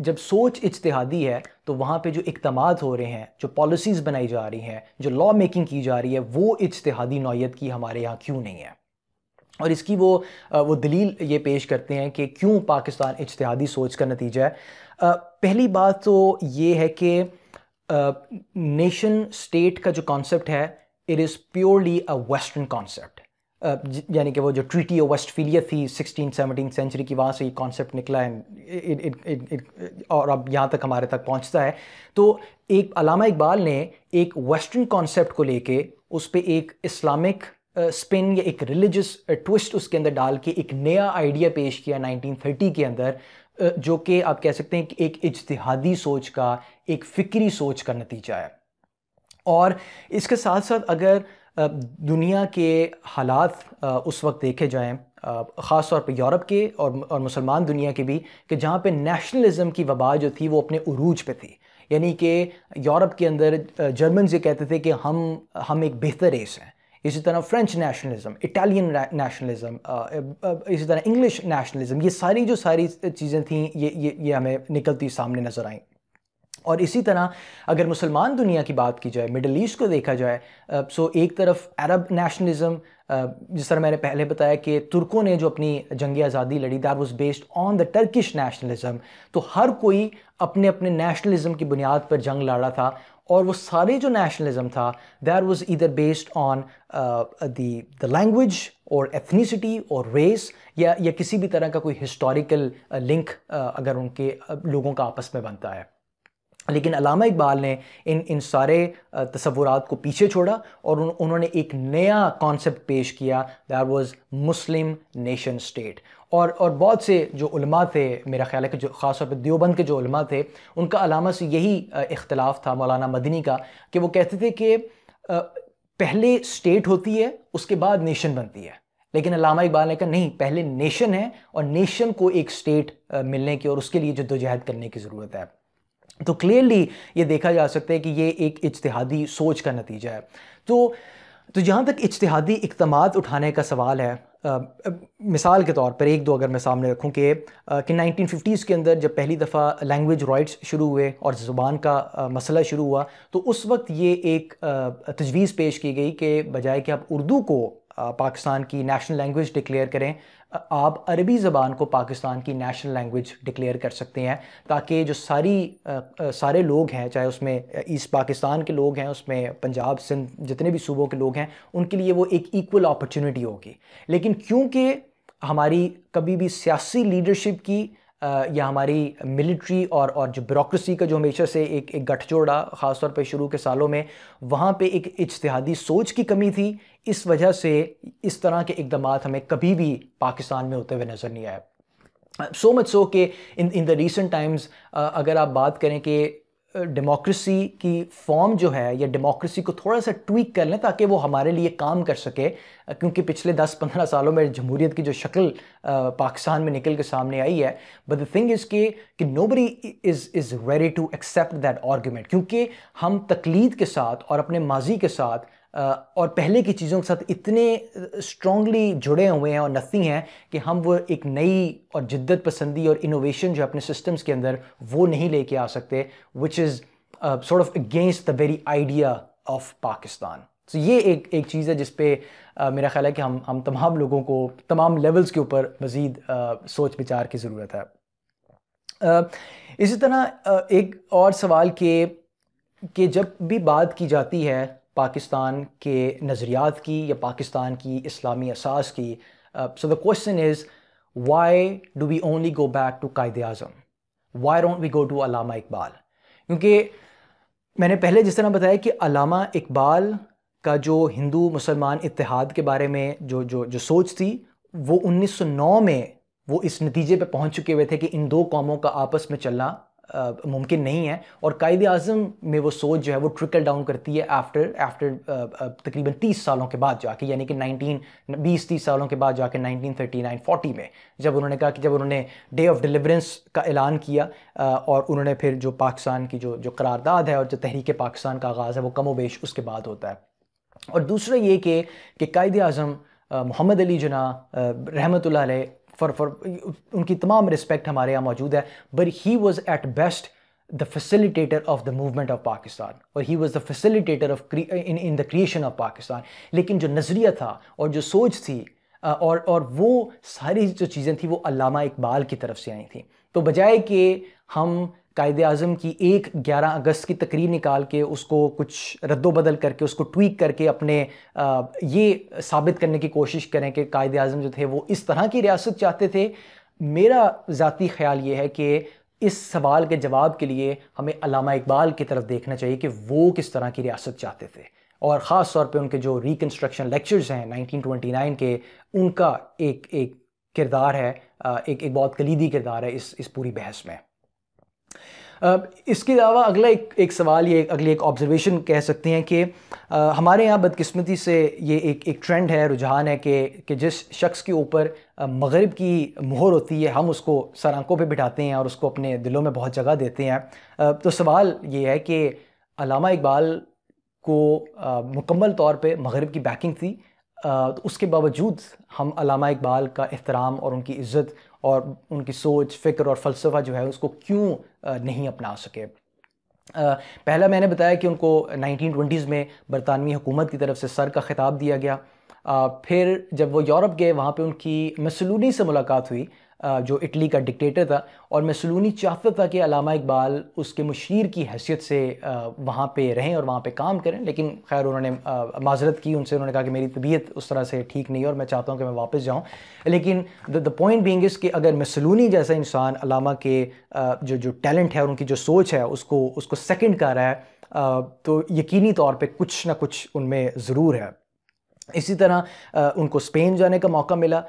[SPEAKER 1] जब सोच इजतहादी है तो वहाँ पे जो इकदाम हो रहे हैं जो पॉलिसीज़ बनाई जा रही हैं जो लॉ मेकिंग की जा रही है वो इजतहादी नौीय की हमारे यहाँ क्यों नहीं है और इसकी वो वो दलील ये पेश करते हैं कि क्यों पाकिस्तान इजतहादी सोच का नतीजा है पहली बात तो ये है कि नेशन स्टेट का जो कॉन्सेप्ट है it is purely a western concept यानी कि वो जो ट्रीटी ऑफ वेस्टफीलिया थी सिक्सटीन सेवनटीन सेंचुरी की वहाँ से ये कॉन्सेप्ट निकला है और अब यहाँ तक हमारे तक पहुँचता है तो एक अलामा इकबाल ने एक वेस्टर्न कॉन्सेप्ट को लेके उस पर एक इस्लामिक स्पिन या एक रिलीजियस ट्विस्ट उसके अंदर डाल के एक नया आइडिया पेश किया 1930 के अंदर जो कि आप कह सकते हैं कि एक इजतहादी सोच का एक फ़िक्री सोच का नतीजा है और इसके साथ साथ अगर दुनिया के हालात उस वक्त देखे जाएँ ख़ास तौर पर यूरोप के और और मुसलमान दुनिया के भी कि जहाँ पे नेशनलिज्म की वबा जो थी वो अपने अरूज पे थी यानी कि यूरोप के अंदर जर्मन ये कहते थे कि हम हम एक बेहतर रेस हैं इसी तरह फ्रेंच नेशनलिज्म इटालियन नेशनलिज्म इसी तरह इंग्लिश नेशनलिज्म ये सारी जो सारी चीज़ें थी ये ये ये हमें निकलती सामने नज़र आई और इसी तरह अगर मुसलमान दुनिया की बात की जाए मिडल ईस्ट को देखा जाए सो एक तरफ अरब नेशनलिज्म जिस तरह मैंने पहले बताया कि तुर्कों ने जो अपनी जंग आज़ादी लड़ी that was based on the Turkish nationalism तो हर कोई अपने अपने नेशनलिज्म की बुनियाद पर जंग लड़ा था और वो सारे जो नेशनलिज्म था there was either based on the language और एथनीसिटी और रेस या या किसी भी तरह का कोई हिस्टोरिकल लिंक uh, अगर उनके लोगों का आपस में बनता है लेकिन अलामा इकबाल ने इन इन सारे तस्वुरात को पीछे छोड़ा और उन, उन्होंने एक नया कॉन्सेप्ट पेश किया that was Muslim nation state और और बहुत से जो उलमा थे मेरा ख्याल है कि जो ख़ास तौर पर देवबंद के जो उलमा थे उनका अलामा से यही इख्तलाफ था मौलाना मदनी का कि वो कहते थे कि पहले स्टेट होती है उसके बाद नेशन बनती है लेकिन अलामा इकबाल ने कहा नहीं पहले नेशन है और नेशन को एक स्टेट मिलने की और उसके लिए जद्दोजहद करने की ज़रूरत है तो क्लियरली ये देखा जा सकता है कि ये एक इजतहादी सोच का नतीजा है तो तो जहाँ तक इजतहादी इकदाम उठाने का सवाल है आ, मिसाल के तौर पर एक दो अगर मैं सामने रखूँ कि कि 1950s के अंदर जब पहली दफ़ा लैंग्वेज राइट्स शुरू हुए और ज़ुबान का आ, मसला शुरू हुआ तो उस वक्त ये एक तजवीज़ पेश की गई कि बजाय कि आप उर्दू को पाकिस्तान की नेशनल लैंग्वेज डिक्लेयर करें आप अरबी ज़बान को पाकिस्तान की नेशनल लैंग्वेज डिक्लेयर कर सकते हैं ताकि जो सारी आ, सारे लोग हैं चाहे उसमें ईस्ट पाकिस्तान के लोग हैं उसमें पंजाब सिंध जितने भी सूबों के लोग हैं उनके लिए वो एक इक्वल अपॉर्चुनिटी होगी लेकिन क्योंकि हमारी कभी भी सियासी लीडरशिप की या हमारी मिलिट्री और और जो ब्यूरोसी का जो हमेशा से एक एक गठजोड़ा ख़ासतौर पे शुरू के सालों में वहाँ पे एक इजतहादी सोच की कमी थी इस वजह से इस तरह के इकदाम हमें कभी भी पाकिस्तान में होते हुए नज़र नहीं आए सो मच सो कि in in the recent times अगर आप बात करें कि डेमोक्रेसी की फॉर्म जो है या डेमोक्रेसी को थोड़ा सा ट्वीक कर लें ताकि वो हमारे लिए काम कर सके क्योंकि पिछले 10-15 सालों में जमहूरीत की जो शक्ल पाकिस्तान में निकल के सामने आई है बट द थिंग इज़ के कि nobody is is ready to accept that argument क्योंकि हम तकलीद के साथ और अपने माजी के साथ और पहले की चीज़ों के साथ इतने स्ट्रांगली जुड़े हुए हैं और नथिंग हैं कि हम वो एक नई और जिद्दत पसंदी और इनोवेशन जो अपने सिस्टम्स के अंदर वो नहीं लेके आ सकते which is sort of against the very idea of Pakistan तो ये एक एक चीज़ है जिस मेरा ख्याल है कि हम हम तमाम लोगों को तमाम लेवल्स के ऊपर मज़ीद सोच विचार की ज़रूरत है आ, इसी तरह आ, एक और सवाल के कि जब भी बात की जाती है पाकिस्तान के नज़रियात की या पाकिस्तान की इस्लामी असास की so the question is why do we only go back to Quaid Azam why don't we go to Allama Iqbal क्योंकि मैंने पहले जिस तरह बताया कि अलामा इकबाल का जो हिंदू मुसलमान इतिहाद के बारे में जो जो जो सोच थी वो 1909 में वो इस नतीजे पे पहुंच चुके हुए थे कि इन दो कौमों का आपस में चलना मुमकिन नहीं है और कायद अजम में वो सोच जो है वो ट्रिकल डाउन करती है आफ्टर आफ्टर तकरीबन तीस सालों के बाद जाके यानी कि नाइनटीन बीस तीस सालों के बाद जाके नाइनटीन थर्टी नाइन फोर्टी में जब उन्होंने कहा कि जब उन्होंने डे ऑफ डिलीवरेंस का ऐलान किया और उन्होंने फिर जो पाकिस्तान की जो जो करारदाद है और जो तहरीक पाकिस्तान का आगाज़ है वो कमो बेश उसके बाद होता है और दूसरा ये कि कायद अजम मोहम्मद अली जना रहमत फॉर फॉर उनकी तमाम रिस्पेक्ट हमारे यहाँ मौजूद है but he was at best the facilitator of the movement of Pakistan और he was the facilitator of in in the creation of Pakistan लेकिन जो नज़रिया था और जो सोच थी और और वो सारी जो चीज़ें थी वो अलामा इकबाल की तरफ से आई थी तो बजाय कि हम कायद अज़म की एक ग्यारह अगस्त की तकरीर निकाल के उसको कुछ रद्दबदल करके उसको ट्वीक करके अपने ये साबित करने की कोशिश करें कि कायद अज़म जो थे वो इस तरह की रियासत चाहते थे मेरा ज़ाती ख्याल ये है कि इस सवाल के जवाब के लिए हमें अलामा इकबाल की तरफ देखना चाहिए कि वो किस तरह की रियासत चाहते थे और ख़ास तौर पे उनके जो रिकन्स्ट्रक्शन लेक्चर्स हैं 1929 के उनका एक एक किरदार है एक एक बहुत कलीदी किरदार है इस इस पूरी बहस में इसके अलावा अगला एक एक सवाल ये अगली एक ऑब्जर्वेशन कह सकते हैं कि हमारे यहाँ बदकिस्मती से ये एक एक ट्रेंड है रुझान है कि कि जिस शख्स के ऊपर मगरब की मोहर होती है हम उसको सर आंखों पर बिठाते हैं और उसको अपने दिलों में बहुत जगह देते हैं तो सवाल ये है कि अलामा इकबाल को मुकम्मल तौर पर मगरब की बैकिंग थी तो उसके बावजूद हम अलामा इकबाल का एहतराम और उनकी इज़्ज़त और उनकी सोच फ़िक्र और फ़लसफ़ा जो है उसको क्यों नहीं अपना सके पहला मैंने बताया कि उनको 1920s में बरतानवी हुकूमत की तरफ से सर का ख़िताब दिया गया फिर जब वो यूरोप गए वहाँ पे उनकी मसलूनी से मुलाकात हुई जो इटली का डिक्टेटर था और मैसलूनी चाहता था कि अलामा इकबाल उसके मुशीर की हैसियत से वहाँ पे रहें और वहाँ पे काम करें लेकिन खैर उन्होंने माजरत की उनसे उन्होंने कहा कि मेरी तबीयत उस तरह से ठीक नहीं है और मैं चाहता हूँ कि मैं वापस जाऊँ लेकिन द पॉइंट बींग इस कि अगर मैसलूनी जैसा इंसान अलामा के जो जो टैलेंट है और उनकी जो सोच है उसको उसको सेकेंड कर रहा है तो यकीनी तौर पर कुछ ना कुछ उनमें ज़रूर है इसी तरह उनको स्पेन जाने का मौका मिला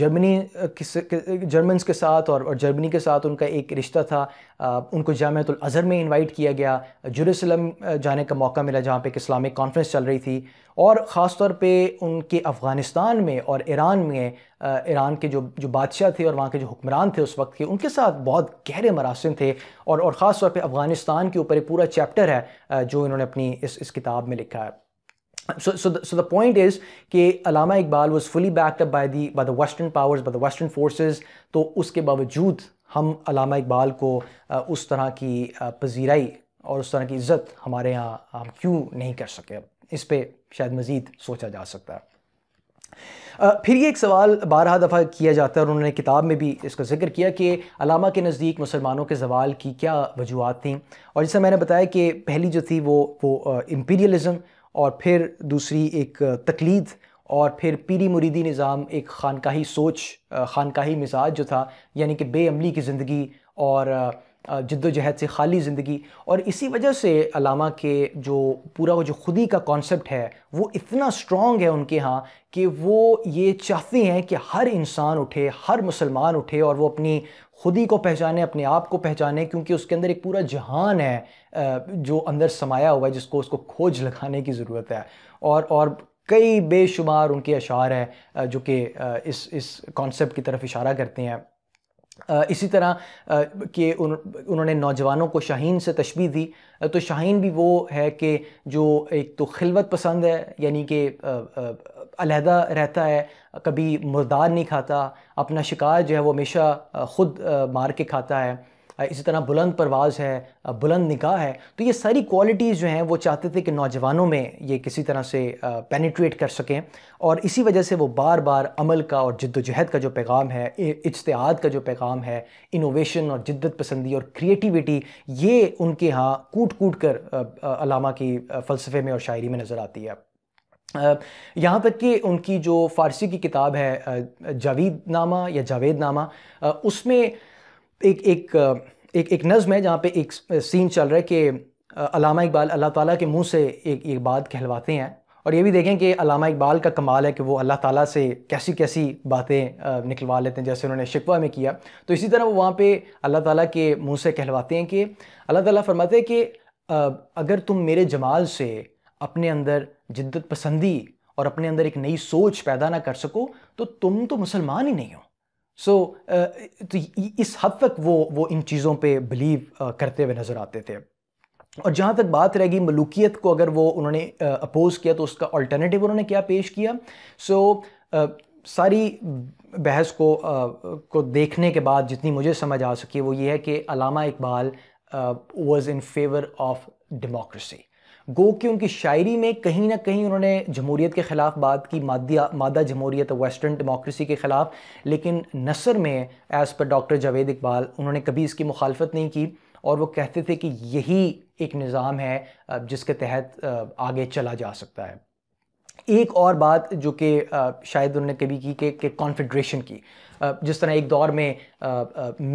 [SPEAKER 1] जर्मनी किस जर्मन्स के साथ और, जर्मनी के साथ उनका एक रिश्ता था उनको जामतुल अज़हर में इनवाइट किया गया जरूसलम जाने का मौका मिला जहाँ पे एक इस्लामिक कॉन्फ्रेंस चल रही थी और ख़ास तौर पे उनके अफ़गानिस्तान में और ईरान में ईरान के जो जो बादशाह थे और वहाँ के जो हुक्मरान थे उस वक्त के उनके साथ बहुत गहरे मरासम थे और और ख़ास तौर पर अफ़गानिस्तान के ऊपर एक पूरा चैप्टर है जो इन्होंने अपनी इस इस किताब में लिखा है so, so, the, so the point is कि Allama Iqbal was fully backed up by the by the Western powers, by the Western forces. तो उसके बावजूद हम अलामा इकबाल को उस तरह की पजीराई और उस तरह की इज़्ज़त हमारे यहाँ हम क्यों नहीं कर सके इस पर शायद मज़ीद सोचा जा सकता है फिर ये एक सवाल बारह दफ़ा किया जाता है और उन्होंने किताब में भी इसका जिक्र किया कि अलामा के नज़दीक मुसलमानों के जवाल की क्या वजूहत थी और जैसे मैंने बताया कि पहली जो थी वो वो इम्पीरियलिज़म और फिर दूसरी एक तकलीद और फिर पीरी मुरीदी निज़ाम एक खानकाही सोच खानकाही मिजाज जो था यानी कि बेअमली की ज़िंदगी और जद्दोजहद से खाली ज़िंदगी और इसी वजह से अलामा के जो पूरा वो जो खुदी का कॉन्सेप्ट है वो इतना स्ट्रॉन्ग है उनके यहाँ कि वो ये चाहते हैं कि हर इंसान उठे हर मुसलमान उठे और वो अपनी खुदी को पहचाने अपने आप को पहचाने क्योंकि उसके अंदर एक पूरा जहान है जो अंदर समाया हुआ है जिसको उसको खोज लगाने की ज़रूरत है और और कई बेशुमार उनके अशार हैं जो कि इस इस कॉन्सेप्ट की तरफ इशारा करते हैं इसी तरह के उन, उन्होंने नौजवानों को शाहीन से तशबी दी तो शाहीन भी वो है कि जो एक तो खिलवत पसंद है यानी कि अलहदा रहता है कभी मुर्दार नहीं खाता अपना शिकार जो है वो हमेशा ख़ुद मार के खाता है इसी तरह बुलंद परवाज़ है बुलंद निकाह है तो ये सारी क्वालिटीज़ जो हैं वो चाहते थे कि नौजवानों में ये किसी तरह से पेनिट्रेट कर सकें और इसी वजह से वो बार बार अमल का और जद्दोजहद का जो पैगाम है इज्तहाद का जो पैगाम है इनोवेशन और जिद्दत पसंदी और क्रिएटिविटी ये उनके यहाँ कूट कूट कर अलामा की फ़लसफ़े में और शायरी में नज़र आती है यहाँ तक कि उनकी जो फ़ारसी की किताब है जावीद नामा या जावेद नामा उसमें एक एक एक एक नज़म है जहाँ पे एक सीन चल रहा है कि अलामा इकबाल अल्लाह ताला के मुंह से एक एक बात कहलवाते हैं और ये भी देखें कि अलामा इकबाल का कमाल है कि वो अल्लाह ताला से कैसी कैसी बातें निकलवा लेते हैं जैसे उन्होंने शिकवा में किया तो इसी तरह वो वहाँ पे अल्लाह ताला के मुंह से कहलवाते हैं कि अल्लाह ताला फरमाते हैं कि अगर तुम मेरे जमाल से अपने अंदर जिद्दत पसंदी और अपने अंदर एक नई सोच पैदा ना कर सको तो तुम तो मुसलमान ही नहीं हो सो so, uh, तो इस हद तक वो वो इन चीज़ों पे बिलीव uh, करते हुए नज़र आते थे और जहाँ तक बात रहेगी मलूकियत को अगर वो उन्होंने अपोज़ uh, किया तो उसका अल्टरनेटिव उन्होंने क्या पेश किया सो so, सारी बहस को uh, को देखने के बाद जितनी मुझे समझ आ सकी वो ये है कि Allama Iqbal was in favour of democracy गो कि उनकी शायरी में कहीं ना कहीं उन्होंने जमहूरीत के ख़िलाफ़ बात की मादिया मादा जमहूरीत वेस्टर्न डेमोक्रेसी के ख़िलाफ़ लेकिन नसर में as per doctor Javed Iqbal उन्होंने कभी इसकी मुखालफत नहीं की और वो कहते थे कि यही एक निज़ाम है जिसके तहत आगे चला जा सकता है एक और बात जो कि शायद उन्होंने कभी की कि कॉन्फेड्रेशन की जिस तरह एक दौर में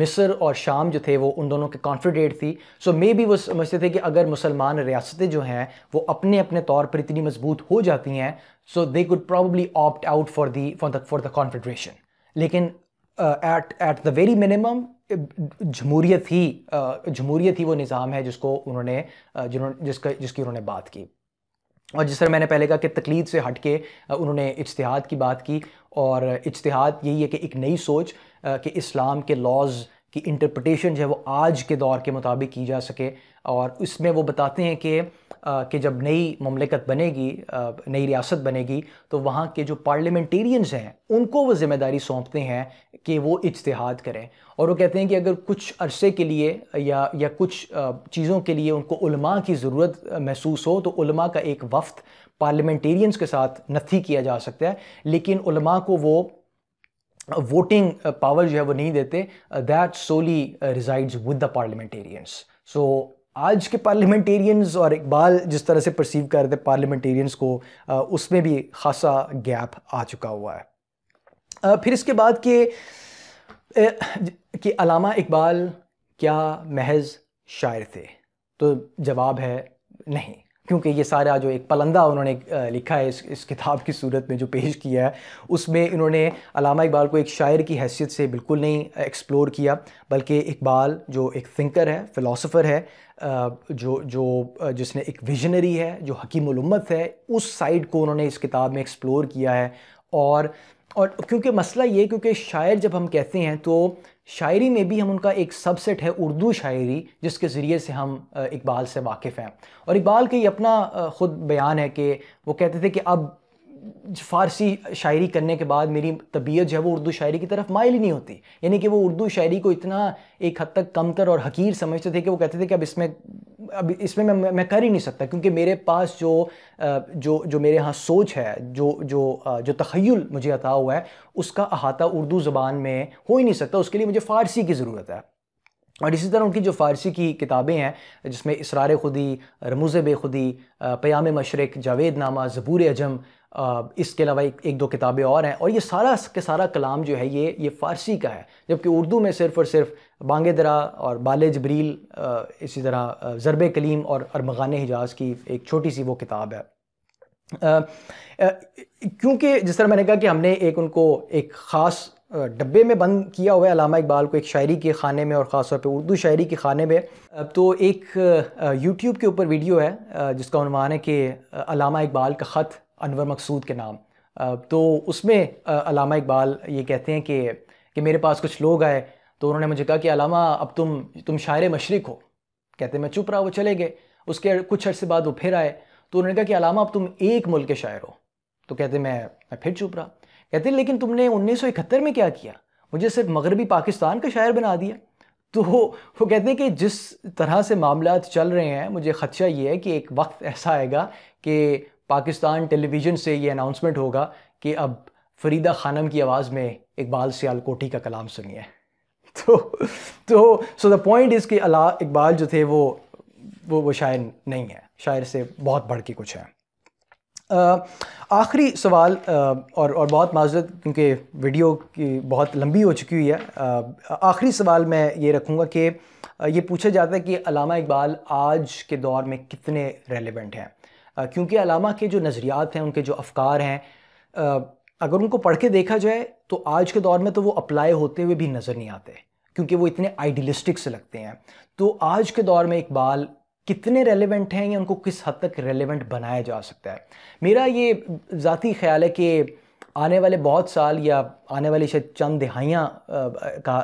[SPEAKER 1] मिस्र और शाम जो थे वो उन दोनों के कॉन्फिडेट थी सो मे बी वो समझते थे कि अगर मुसलमान रियासतें जो हैं वो अपने अपने तौर पर इतनी मजबूत हो जाती हैं so they could probably opt out for the for the for the confederation लेकिन at at the very minimum जमहूरियत ही जमहूरियत ही वो निज़ाम है जिसको उन्होंने जिन्होंने जिसका जिसकी उन्होंने बात की और जिस तरह मैंने पहले कहा कि तकलीद से हट के उन्होंने इश्तिहाद की बात की और इजतहाद यही है कि एक नई सोच कि इस्लाम के लॉज़ की इंटरप्रटेशन जो है वो आज के दौर के मुताबिक की जा सके और इसमें वो बताते हैं कि कि जब नई ममलिकत बनेगी नई रियासत बनेगी तो वहाँ के जो पार्लियामेंटेरियंस हैं उनको वो ज़िम्मेदारी सौंपते हैं कि वो इजतहाद करें और वो कहते हैं कि अगर कुछ अरसे के लिए या या कुछ चीज़ों के लिए उनको की ज़रूरत महसूस हो तो का एक वफ्त पार्लियामेंटेरियंस के साथ नथी किया जा सकता है लेकिन उलमा को वो वोटिंग पावर जो है वो नहीं देते that solely resides with the parliamentarians so आज के पार्लियामेंटेरियंस और इकबाल जिस तरह से परसीव कर रहे थे पार्लियामेंटेरियंस को उसमें भी खासा गैप आ चुका हुआ है फिर इसके बाद के कि अलामा इकबाल क्या महज शायर थे तो जवाब है नहीं क्योंकि ये सारा जो एक पलंदा उन्होंने लिखा है इस इस किताब की सूरत में जो पेश किया है उसमें इन्होंने अलामा इकबाल को एक शायर की हैसियत से बिल्कुल नहीं एक्सप्लोर किया बल्कि इकबाल जो एक थिंकर है फ़िलासफ़र है जो जो जिसने एक विजनरी है जो हकीमत है उस साइड को उन्होंने इस किताब में एक्सप्लोर किया है और और क्योंकि मसला ये क्योंकि शायर जब हम कहते हैं तो शायरी में भी हम उनका एक सबसेट है उर्दू शायरी जिसके ज़रिए से हम इकबाल से वाकिफ़ हैं और इकबाल का ये अपना ख़ुद बयान है कि वो कहते थे कि अब फ़ारसी शायरी करने के बाद मेरी तबीयत जो है वो उर्दू शायरी की तरफ माइल ही नहीं होती यानी कि वो उर्दू शायरी को इतना एक हद तक कमतर और हकीर समझते थे कि वो कहते थे कि अब इसमें अब इसमें मैं मैं कर ही नहीं सकता क्योंकि मेरे पास जो जो जो मेरे यहाँ सोच है जो जो जो तखयल मुझे अता हुआ है उसका अहाता उर्दू ज़बान में हो ही नहीं सकता उसके लिए मुझे फ़ारसी की ज़रूरत है और इसी तरह उनकी जो फ़ारसी की किताबें हैं जिसमें इसरार खुदी रमूज़ बेखुदी पयाम मशरक जावेद नामा ज़बूर अजम इसके अलावा एक एक दो किताबें और हैं और ये सारा के सारा कलाम जो है ये ये फ़ारसी का है जबकि उर्दू में सिर्फ और सिर्फ बांगे दरा और बाल जबरील इसी तरह ज़रब कलीम और अरमगान हिजाज की एक छोटी सी वो किताब है क्योंकि जिस तरह मैंने कहा कि हमने एक उनको एक ख़ास डब्बे में बंद किया हुआ है अलामा इकबाल को एक शायरी के खाने में और ख़ास तौर पे उर्दू शायरी के खाने में तो एक यूट्यूब के ऊपर वीडियो है जिसका उनवान है कि अलामा इकबाल का ख़त अनवर मकसूद के नाम तो उसमें अलामा इकबाल ये कहते हैं कि कि मेरे पास कुछ लोग आए तो उन्होंने मुझे कहा कि अलामा अब तुम तुम शायर मशरक हो कहते मैं चुप रहा वो चले गए उसके कुछ अर्से बाद वो फिर आए तो उन्होंने कहा कि अलामा अब तुम एक मुल्क के शायर हो तो कहते मैं मैं फिर चुप रहा कहते लेकिन तुमने उन्नीस में क्या किया मुझे सिर्फ मगरबी पाकिस्तान का शायर बना दिया तो वो कहते हैं कि जिस तरह से मामला चल रहे हैं मुझे ख़दशा ये है कि एक वक्त ऐसा आएगा कि पाकिस्तान टेलीविज़न से ये अनाउंसमेंट होगा कि अब फरीदा खानम की आवाज़ में इकबाल सियाल कोठी का कलाम सुनिए तो तो सो द पॉइंट इज़ कि अला इकबाल जो थे वो वो वो शायर नहीं है शायर से बहुत बढ़ के कुछ है आखिरी सवाल आ, और और बहुत माजरत क्योंकि वीडियो की बहुत लंबी हो चुकी हुई है आखिरी सवाल मैं ये रखूँगा कि ये पूछा जाता है कि अलामा इकबाल आज के दौर में कितने रेलिवेंट हैं क्योंकि अलामा के जो नज़रियात हैं उनके जो अफकार हैं अगर उनको पढ़ के देखा जाए तो आज के दौर में तो वो अप्लाई होते हुए भी नज़र नहीं आते क्योंकि वो इतने आइडियलिस्टिक से लगते हैं तो आज के दौर में इकबाल कितने रेलेवेंट हैं या उनको किस हद तक रेलेवेंट बनाया जा सकता है मेरा ये ज़ाती ख्याल है कि आने वाले बहुत साल या आने वाली शायद चंद दहाइयाँ का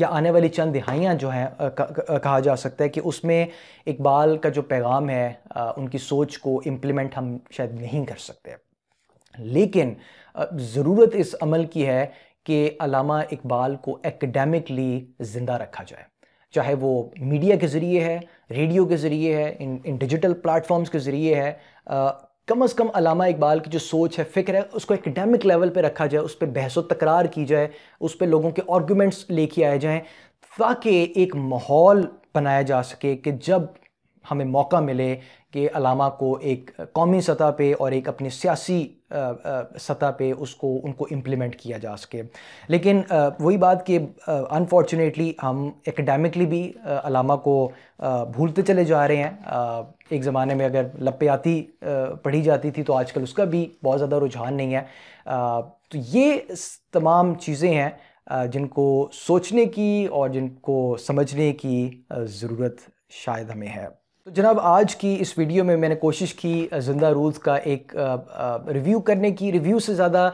[SPEAKER 1] या आने वाली चंद दिहाइयाँ जो हैं कहा जा सकता है कि उसमें इकबाल का जो पैगाम है आ, उनकी सोच को इम्प्लीमेंट हम शायद नहीं कर सकते लेकिन ज़रूरत इस अमल की है कि अलामा इकबाल को एकेडमिकली ज़िंदा रखा जाए चाहे वो मीडिया के ज़रिए है रेडियो के ज़रिए है इन इन डिजिटल प्लेटफॉर्म्स के ज़रिए है कम अज़ कम अलामा इकबाल की जो सोच है फ़िक्र है उसको एकेडमिक लेवल पर रखा जाए उस पर बहस व तकरार की जाए उस पर लोगों के आर्गूमेंट्स लेके आए जाएँ ताकि एक माहौल बनाया जा सके कि जब हमें मौका मिले कि अलामा को एक कौमी सतह पे और एक अपनी सियासी सतह पे उसको उनको इम्प्लीमेंट किया जा सके लेकिन वही बात कि अनफॉर्चुनेटली हम एकेडमिकली भी अलामा को भूलते चले जा रहे हैं एक ज़माने में अगर लपयाती पढ़ी जाती थी तो आजकल उसका भी बहुत ज़्यादा रुझान नहीं है तो ये तमाम चीज़ें हैं जिनको सोचने की और जिनको समझने की ज़रूरत शायद हमें है तो जनाब आज की इस वीडियो में मैंने कोशिश की ज़िंदा रूल्स का एक रिव्यू करने की रिव्यू से ज़्यादा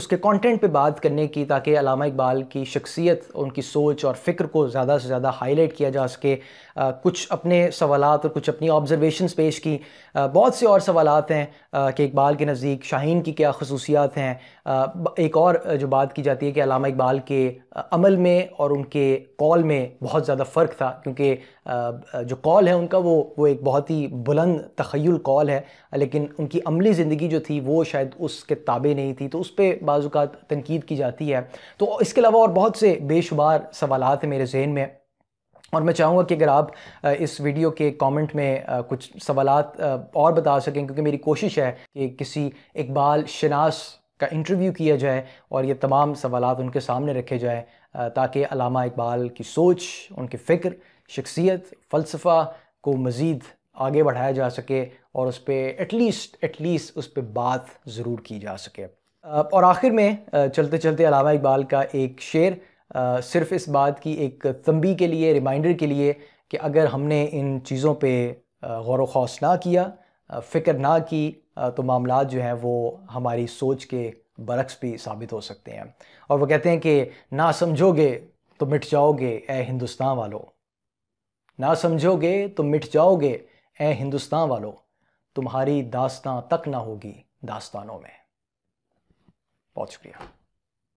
[SPEAKER 1] उसके कंटेंट पे बात करने की ताकि अलामा इकबाल की शख्सियत उनकी सोच और फ़िक्र को ज़्यादा से ज़्यादा हाईलाइट किया जा सके कुछ अपने सवाल और कुछ अपनी ऑब्जर्वेशन पेश की बहुत से और सवाल हैं कि इकबाल के नज़दीक शाहीन की क्या खसूसियात हैं एक और जो बात की जाती है कि अलामा इकबाल के अमल में और उनके कॉल में बहुत ज़्यादा फ़र्क था क्योंकि जो कॉल है उनका वो वो एक बहुत ही बुलंद तखयल कॉल है लेकिन उनकी अमली ज़िंदगी जो थी वो शायद उसके ताबे नहीं थी तो उस पर बाज़ात तनकीद की जाती है तो इसके अलावा और बहुत से बेशुमार सवाल हैं मेरे जहन में और मैं चाहूँगा कि अगर आप इस वीडियो के कमेंट में कुछ सवाल और बता सकें क्योंकि मेरी कोशिश है कि किसी इकबाल शनास का इंटरव्यू किया जाए और ये तमाम सवाल उनके सामने रखे जाए ताकि अलामा इकबाल की सोच उनकी फ़िक्र शख्सियत फ़लसफ़ा को मज़ीद आगे बढ़ाया जा सके और उस पर एटलीस्ट एटलीस्ट उस पर बात ज़रूर की जा सके और आखिर में चलते चलते अलामा इकबाल का एक शेर सिर्फ इस बात की एक तंबी के लिए रिमाइंडर के लिए कि अगर हमने इन चीज़ों पे गौर खौस ना किया फ़िक्र ना की तो मामला जो हैं वो हमारी सोच के बरक्स भी साबित हो सकते हैं और वो कहते हैं कि ना समझोगे तो मिट जाओगे ए हिंदुस्तान वालों ना समझोगे तो मिट जाओगे ए हिंदुस्तान वालों तुम्हारी दास्तां तक ना होगी दास्तानों में बहुत शुक्रिया